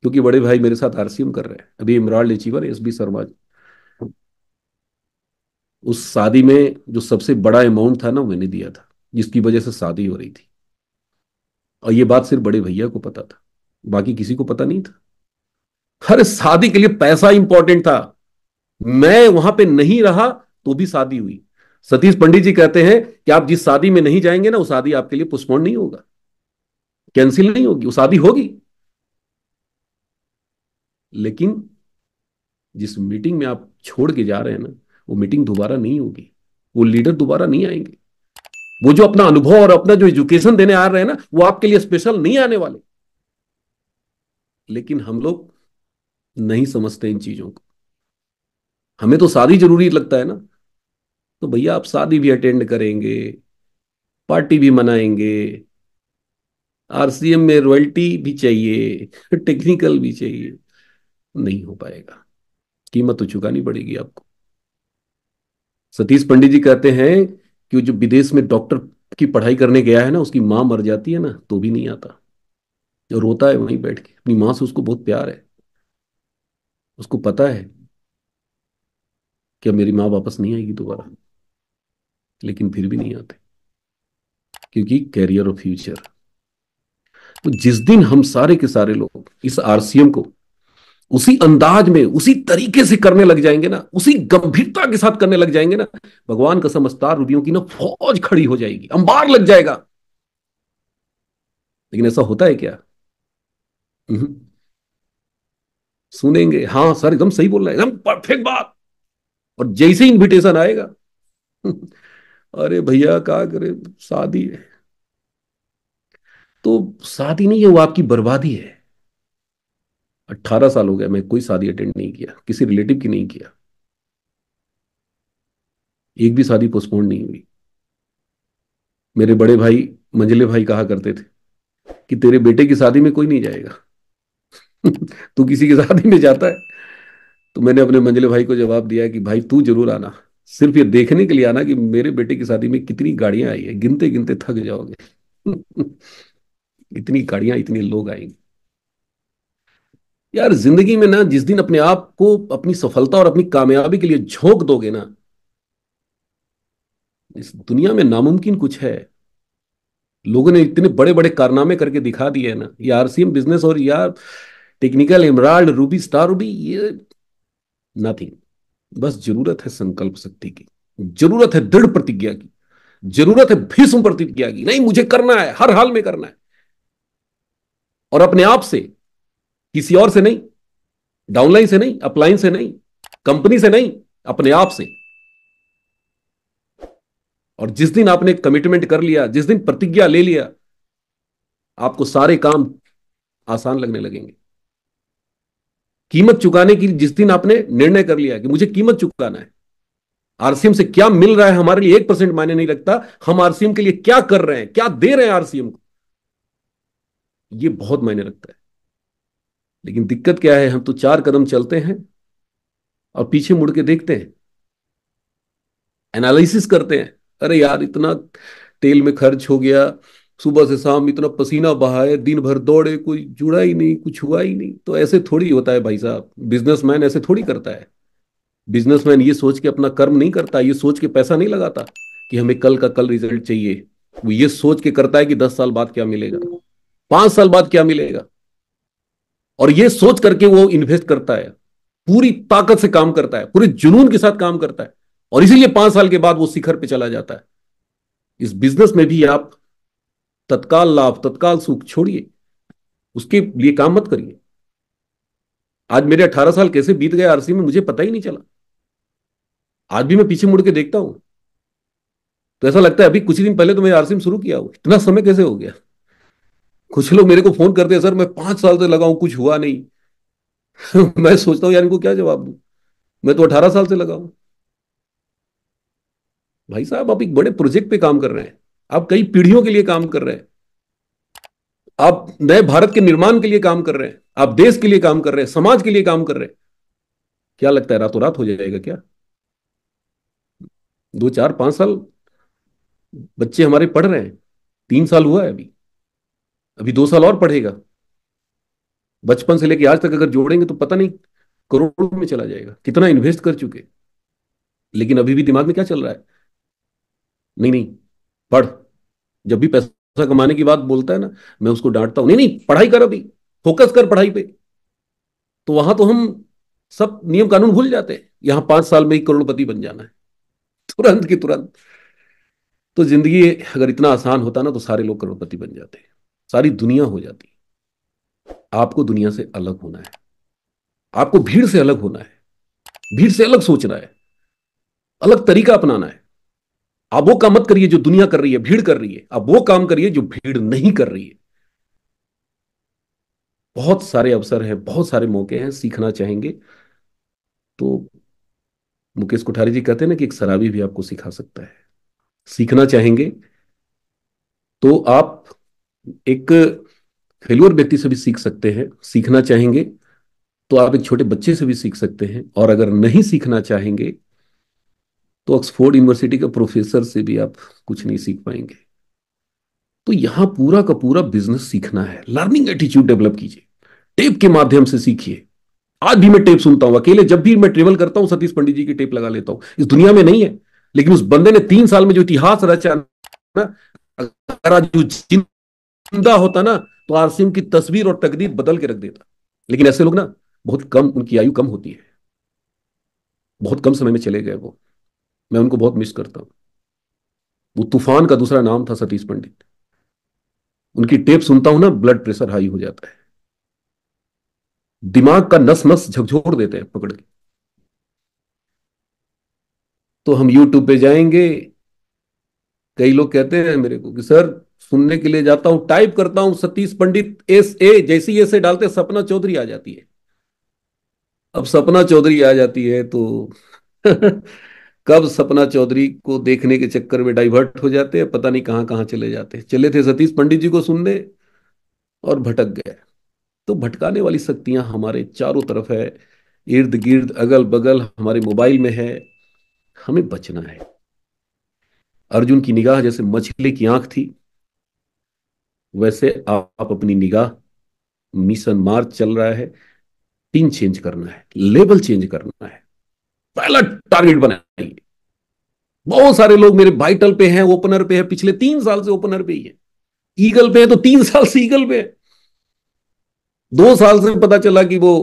क्योंकि बड़े भाई मेरे साथ आरसीएम कर रहे हैं अभी इमरान लेचीवर एस बी शर्मा उस शादी में जो सबसे बड़ा अमाउंट था ना मैंने दिया था जिसकी वजह से शादी हो रही थी और ये बात सिर्फ बड़े भैया को पता था बाकी किसी को पता नहीं था हर शादी के लिए पैसा इंपॉर्टेंट था मैं वहां पे नहीं रहा तो भी शादी हुई सतीश पंडित जी कहते हैं कि आप जिस शादी में नहीं जाएंगे ना वो शादी आपके लिए पोस्टपोन नहीं होगा कैंसिल नहीं होगी वो शादी होगी लेकिन जिस मीटिंग में आप छोड़ के जा रहे हैं ना वो मीटिंग दोबारा नहीं होगी वो लीडर दोबारा नहीं आएंगे वो जो अपना अनुभव और अपना जो एजुकेशन देने आ रहे हैं ना वो आपके लिए स्पेशल नहीं आने वाले लेकिन हम लोग नहीं समझते इन चीजों को हमें तो शादी जरूरी लगता है ना तो भैया आप शादी भी अटेंड करेंगे पार्टी भी मनाएंगे आरसीएम में रॉयल्टी भी चाहिए टेक्निकल भी चाहिए नहीं हो पाएगा कीमत तो चुकानी पड़ेगी आपको सतीश पंडित जी कहते हैं कि जो विदेश में डॉक्टर की पढ़ाई करने गया है ना उसकी माँ मर जाती है ना तो भी नहीं आता जो रोता है वहीं बैठ के अपनी माँ से उसको बहुत प्यार है उसको पता है क्या मेरी माँ वापस नहीं आएगी दोबारा लेकिन फिर भी नहीं आते क्योंकि कैरियर और फ्यूचर तो जिस दिन हम सारे के सारे लोग इस आरसीएम को उसी अंदाज में उसी तरीके से करने लग जाएंगे ना उसी गंभीरता के साथ करने लग जाएंगे ना भगवान का समझदार रूबियों की ना फौज खड़ी हो जाएगी अंबार लग जाएगा लेकिन ऐसा होता है क्या हम्म। सुनेंगे हाँ सर एकदम सही बोल रहे हैं एकदम परफेक्ट बात और जैसे इन्विटेशन आएगा अरे भैया क्या करे शादी है तो शादी नहीं है वो आपकी बर्बादी है अट्ठारह साल हो गया मैं कोई शादी अटेंड नहीं किया किसी रिलेटिव की नहीं किया एक भी शादी पोस्टपोन नहीं हुई मेरे बड़े भाई मंजले भाई कहा करते थे कि तेरे बेटे की शादी में कोई नहीं जाएगा तू किसी की शादी में जाता है तो मैंने अपने मंजले भाई को जवाब दिया कि भाई तू जरूर आना सिर्फ ये देखने के लिए आना कि मेरे बेटे की शादी में कितनी गाड़ियां आई है गिनते गिनते थक जाओगे इतनी गाड़ियां इतने लोग आएंगे यार जिंदगी में ना जिस दिन अपने आप को अपनी सफलता और अपनी कामयाबी के लिए झोंक दोगे ना इस दुनिया में नामुमकिन कुछ है लोगों ने इतने बड़े बड़े कारनामे करके दिखा दिए ना ये आरसीएम बिजनेस और यार technical emerald ruby star ruby ये नथिंग बस जरूरत है संकल्प शक्ति की जरूरत है दृढ़ प्रतिज्ञा की जरूरत है भीष्म प्रतिज्ञा की नहीं मुझे करना है हर हाल में करना है और अपने आप से किसी और से नहीं डाउनलाइन से नहीं अपलाइन से नहीं कंपनी से नहीं अपने आप से और जिस दिन आपने कमिटमेंट कर लिया जिस दिन प्रतिज्ञा ले लिया आपको सारे काम आसान लगने लगेंगे कीमत चुकाने की जिस दिन आपने निर्णय कर लिया कि मुझे कीमत चुकाना है आरसीएम से क्या मिल रहा है हमारे लिए एक परसेंट मायने नहीं लगता हम आरसीएम के लिए क्या कर रहे हैं क्या दे रहे हैं आरसीएम को यह बहुत मायने रखता है लेकिन दिक्कत क्या है हम तो चार कदम चलते हैं और पीछे मुड़ के देखते हैं एनालिसिस करते हैं अरे यार इतना तेल में खर्च हो गया सुबह से शाम इतना पसीना बहाए दिन भर दौड़े कोई जुड़ा ही नहीं कुछ हुआ ही नहीं तो ऐसे थोड़ी होता है भाई साहब बिजनेसमैन ऐसे थोड़ी करता है बिजनेसमैन ये सोच के अपना कर्म नहीं करता ये सोच के पैसा नहीं लगाता कि हमें कल का कल रिजल्ट चाहिए वो ये सोच के करता है कि दस साल बाद क्या मिलेगा पांच साल बाद क्या मिलेगा और ये सोच करके वो इन्वेस्ट करता है पूरी ताकत से काम करता है पूरे जुनून के साथ काम करता है और इसीलिए पांच साल के बाद वो शिखर पे चला जाता है इस बिजनेस में भी आप तत्काल लाभ तत्काल सुख छोड़िए उसके लिए काम मत करिए आज मेरे अठारह साल कैसे बीत गए आरसी में मुझे पता ही नहीं चला आज भी मैं पीछे मुड़ के देखता हूं तो ऐसा लगता है अभी कुछ दिन पहले तो आरसी में शुरू किया हुआ इतना समय कैसे हो गया कुछ लोग मेरे को फोन करते हैं सर मैं पांच साल से लगा हूं कुछ हुआ नहीं मैं सोचता हूं यार इनको क्या जवाब दू मैं तो अठारह साल से लगा हूं भाई साहब आप एक बड़े प्रोजेक्ट पे काम कर रहे हैं आप कई पीढ़ियों के लिए काम कर रहे हैं आप नए भारत के निर्माण के लिए काम कर रहे हैं आप देश के लिए काम कर रहे हैं समाज के लिए काम कर रहे हैं क्या लगता है रातों रात हो जाएगा क्या दो चार पांच साल बच्चे हमारे पढ़ रहे हैं तीन साल हुआ है अभी अभी दो साल और पढ़ेगा बचपन से लेके आज तक अगर जोड़ेंगे तो पता नहीं करोड़ों में चला जाएगा कितना इन्वेस्ट कर चुके लेकिन अभी भी दिमाग में क्या चल रहा है नहीं नहीं पढ़ जब भी पैसा कमाने की बात बोलता है ना मैं उसको डांटता हूं नहीं नहीं पढ़ाई कर अभी फोकस कर पढ़ाई पे तो वहां तो हम सब नियम कानून भूल जाते हैं यहां पांच साल में ही करोड़पति बन जाना है तुरंत की तुरंत तो जिंदगी अगर इतना आसान होता ना तो सारे लोग करोड़पति बन जाते सारी दुनिया हो जाती आपको दुनिया से अलग होना है आपको भीड़ से अलग होना है भीड़ से अलग सोचना है अलग तरीका अपनाना है आप वो काम मत करिए जो दुनिया कर रही है भीड़ कर रही है आप वो काम करिए जो भीड़ नहीं कर रही है बहुत सारे अवसर हैं बहुत सारे मौके हैं सीखना चाहेंगे तो मुकेश कोठारी जी कहते हैं ना कि एक शराबी भी आपको सिखा सकता है सीखना चाहेंगे तो आप एक फेल्योर व्यक्ति से भी सीख सकते हैं सीखना चाहेंगे तो आप एक छोटे बच्चे से भी सीख सकते हैं और अगर नहीं सीखना चाहेंगे तो ऑक्सफोर्ड यूनिवर्सिटी के प्रोफेसर से भी आप कुछ नहीं सीख पाएंगे तो यहां पूरा का पूरा बिजनेस सीखना है लर्निंग एटीट्यूड डेवलप कीजिए टेप के माध्यम से सीखिए आज भी मैं टेप सुनता हूं अकेले जब भी मैं ट्रेवल करता हूं सतीश पंडित जी की टेप लगा लेता हूं इस दुनिया में नहीं है लेकिन उस बंदे ने तीन साल में जो इतिहास रचा ना अगर आज जिंदा होता ना तो आरसीम की तस्वीर और तकदीर बदल के रख देता लेकिन ऐसे लोग ना बहुत कम उनकी आयु कम होती है बहुत कम समय में चले गए वो मैं उनको बहुत मिस करता हूं वो तूफान का दूसरा नाम था सतीश पंडित उनकी टेप सुनता हूं ना ब्लड प्रेशर हाई हो जाता है दिमाग का नस नस झकझोर देते हैं पकड़ के तो हम यूट्यूब पे जाएंगे कई लोग कहते हैं मेरे को कि सर सुनने के लिए जाता हूं टाइप करता हूं सतीश पंडित एस ए जैसी ऐसे डालते सपना चौधरी आ जाती है अब सपना चौधरी आ जाती है तो कब सपना चौधरी को देखने के चक्कर में डाइवर्ट हो जाते हैं पता नहीं कहां कहां चले जाते हैं चले थे सतीश पंडित जी को सुनने और भटक गए तो भटकाने वाली शक्तियां हमारे चारों तरफ है इर्द गिर्द अगल बगल हमारे मोबाइल में है हमें बचना है अर्जुन की निगाह जैसे मछली की आंख थी वैसे आप अपनी निगाह मिशन मार्च चल रहा है पिन चेंज करना है लेबल चेंज करना है पहला टारगेट बनाएंगे बहुत सारे लोग मेरे वाइटल पे हैं ओपनर पे है पिछले तीन साल से ओपनर पे ही है ईगल पे है तो तीन साल से ईगल पे है दो साल से पता चला कि वो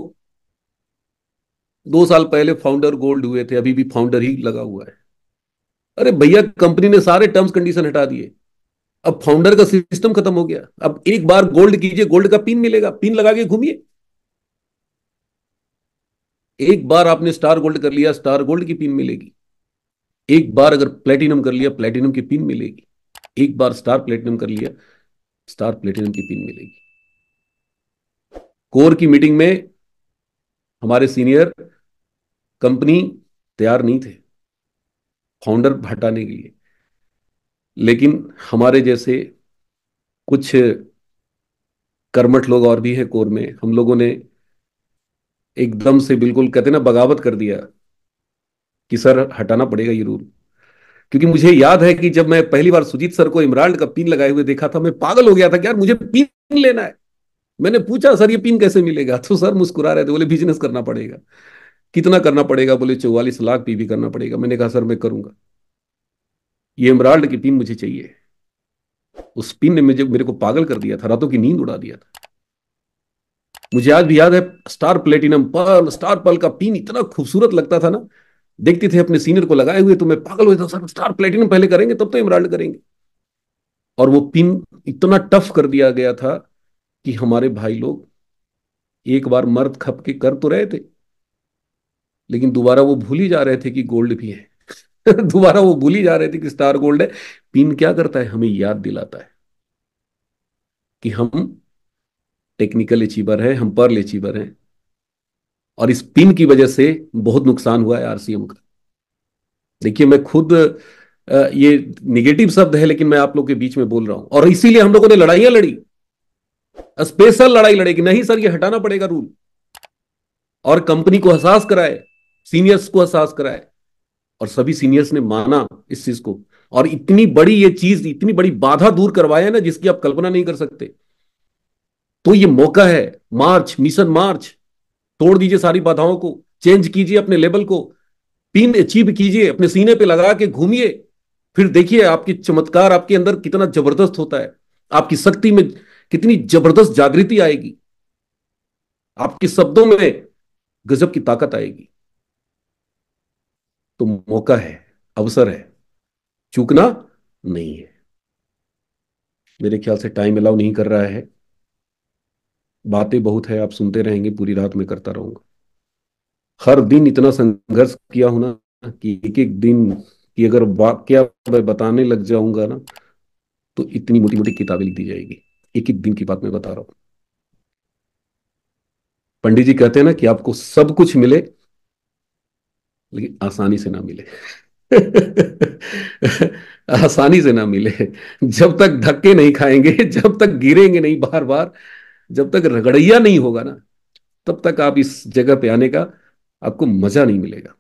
दो साल पहले फाउंडर गोल्ड हुए थे अभी भी फाउंडर ही लगा हुआ है अरे भैया कंपनी ने सारे टर्म्स कंडीशन हटा दिए अब फाउंडर का सिस्टम खत्म हो गया अब एक बार गोल्ड कीजिए गोल्ड का पिन मिलेगा पिन लगा के घूमिए एक बार आपने स्टार गोल्ड कर लिया स्टार गोल्ड की पिन मिलेगी एक बार अगर प्लेटिनम कर लिया प्लेटिनम की पिन मिलेगी एक बार स्टार प्लेटिनम कर लिया स्टार प्लेटिनम की पिन मिलेगी कोर की मीटिंग में हमारे सीनियर कंपनी तैयार नहीं थे फाउंडर हटाने के लिए लेकिन हमारे जैसे कुछ कर्मठ लोग और भी हैं कोर में हम लोगों ने एकदम से बिल्कुल कहते ना बगावत कर दिया कि सर हटाना पड़ेगा ये रूल क्योंकि मुझे याद है कि जब मैं पहली बार सुजीत सर को इमराल्ड का पिन लगाए हुए देखा था मैं पागल हो गया था कि यार मुझे पिन लेना है मैंने पूछा सर ये पिन कैसे मिलेगा तो सर मुस्कुरा रहे थे बोले बिजनेस करना पड़ेगा कितना करना पड़ेगा बोले चौवालीस लाख पीवी करना पड़ेगा मैंने कहा सर मैं करूंगा ये इमराल्ड की पिन मुझे चाहिए उस पिन ने मुझे मेरे को पागल कर दिया था रातों की नींद उड़ा दिया था मुझे आज भी याद है star platinum pearl star pearl का पिन इतना खूबसूरत लगता था ना देखते थे अपने सीनियर को लगाए हुए तो मैं पागल हो जाता सर स्टार प्लेटिनम पहले करेंगे तब तो इमराल्ड करेंगे और वो पिन इतना टफ कर दिया गया था कि हमारे भाई लोग एक बार मर्द खप के कर तो रहे थे लेकिन दोबारा वो भूल ही जा रहे थे कि गोल्ड भी है दोबारा वो भूल ही जा रहे थे कि स्टार गोल्ड है पिन क्या करता है हमें याद दिलाता है कि हम टेक्निकल अचीवर है हम पर्ल अचीवर हैं और इस पिन की वजह से बहुत नुकसान हुआ है आरसीएम का देखिए मैं खुद ये निगेटिव शब्द है लेकिन मैं आप लोग के बीच में बोल रहा हूं और इसीलिए हम लोगों ने लड़ाइयां लड़ी स्पेशल लड़ाई लड़े कि नहीं सर ये हटाना पड़ेगा रूल और कंपनी को एहसास कराए सीनियर्स को एहसास कराए और सभी सीनियर्स ने माना इस चीज को और इतनी बड़ी ये चीज इतनी बड़ी बाधा दूर करवाया ना जिसकी आप कल्पना नहीं कर सकते तो ये मौका है मार्च मिशन मार्च तोड़ दीजिए सारी बाधाओं को चेंज कीजिए अपने लेवल को पिन अचीव कीजिए अपने सीने पे लगा के घूमिए फिर देखिए आपकी चमत्कार आपके अंदर कितना जबरदस्त होता है आपकी शक्ति में कितनी जबरदस्त जागृति आएगी आपके शब्दों में गजब की ताकत आएगी तो मौका है अवसर है चूकना नहीं है मेरे ख्याल से टाइम अलाउ नहीं कर रहा है बातें बहुत है आप सुनते रहेंगे पूरी रात में करता रहूंगा हर दिन इतना संघर्ष किया होना कि एक एक दिन की अगर वाक्य मैं बताने लग जाऊंगा ना तो इतनी मोटी मोटी किताबें लिख दी जाएगी एक एक दिन की बात मैं बता रहा हूं पंडित जी कहते हैं ना कि आपको सब कुछ मिले लेकिन आसानी से ना मिले आसानी से ना मिले जब तक धक्के नहीं खाएंगे जब तक गिरेंगे नहीं बार बार जब तक रगड़ैया नहीं होगा ना तब तक आप इस जगह पे आने का आपको मजा नहीं मिलेगा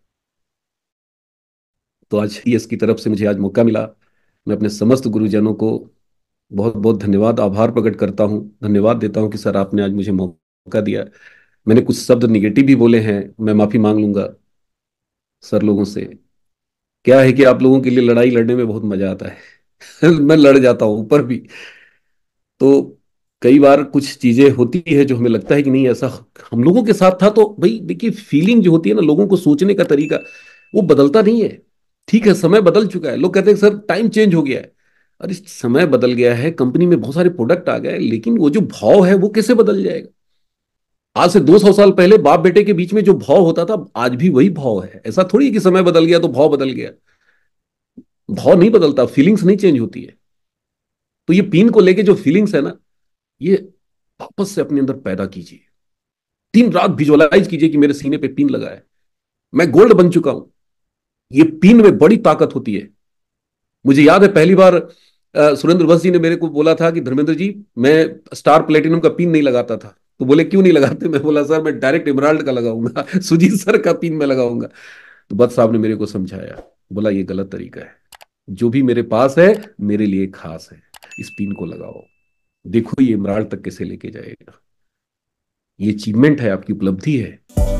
तो आज ई की तरफ से मुझे आज मौका मिला मैं अपने समस्त गुरुजनों को बहुत बहुत धन्यवाद आभार प्रकट करता हूँ धन्यवाद देता हूँ कि सर आपने आज मुझे मौका दिया मैंने कुछ शब्द निगेटिव भी बोले हैं मैं माफी मांग लूंगा सर लोगों से क्या है कि आप लोगों के लिए लड़ाई लड़ने में बहुत मजा आता है मैं लड़ जाता हूं ऊपर भी तो कई बार कुछ चीजें होती है जो हमें लगता है कि नहीं ऐसा हम लोगों के साथ था तो भाई देखिए फीलिंग जो होती है ना लोगों को सोचने का तरीका वो बदलता नहीं है ठीक है समय बदल चुका है लोग कहते हैं सर टाइम चेंज हो गया है अरे समय बदल गया है कंपनी में बहुत सारे प्रोडक्ट आ गए लेकिन वो जो भाव है वो कैसे बदल जाएगा आज से 200 साल पहले बाप बेटे के बीच में जो भाव होता था आज भी वही भाव है ऐसा थोड़ी है कि समय बदल गया तो भाव बदल गया भाव नहीं बदलता फीलिंग्स नहीं चेंज होती है तो ये पीन को लेके जो फीलिंग्स है ना ये वापस से अपने अंदर पैदा कीजिए तीन रात विजुअलाइज कीजिए कि मेरे सीने पे पिन लगा है मैं गोल्ड बन चुका हूं ये पिन में बड़ी ताकत होती है मुझे याद है पहली बार सुरेंद्र बस जी ने मेरे को बोला था कि धर्मेंद्र जी मैं स्टार प्लेटिनम का पिन नहीं लगाता था तो बोले क्यों नहीं लगाते मैं बोला सर मैं डायरेक्ट इमराल्ड का लगाऊंगा सुजीत सर का पिन मैं लगाऊंगा तो बद साहब ने मेरे को समझाया बोला ये गलत तरीका है जो भी मेरे पास है मेरे लिए खास है इस पिन को लगाओ देखो ये इमरान तक कैसे लेके जाएगा ये अचीवमेंट है आपकी उपलब्धि है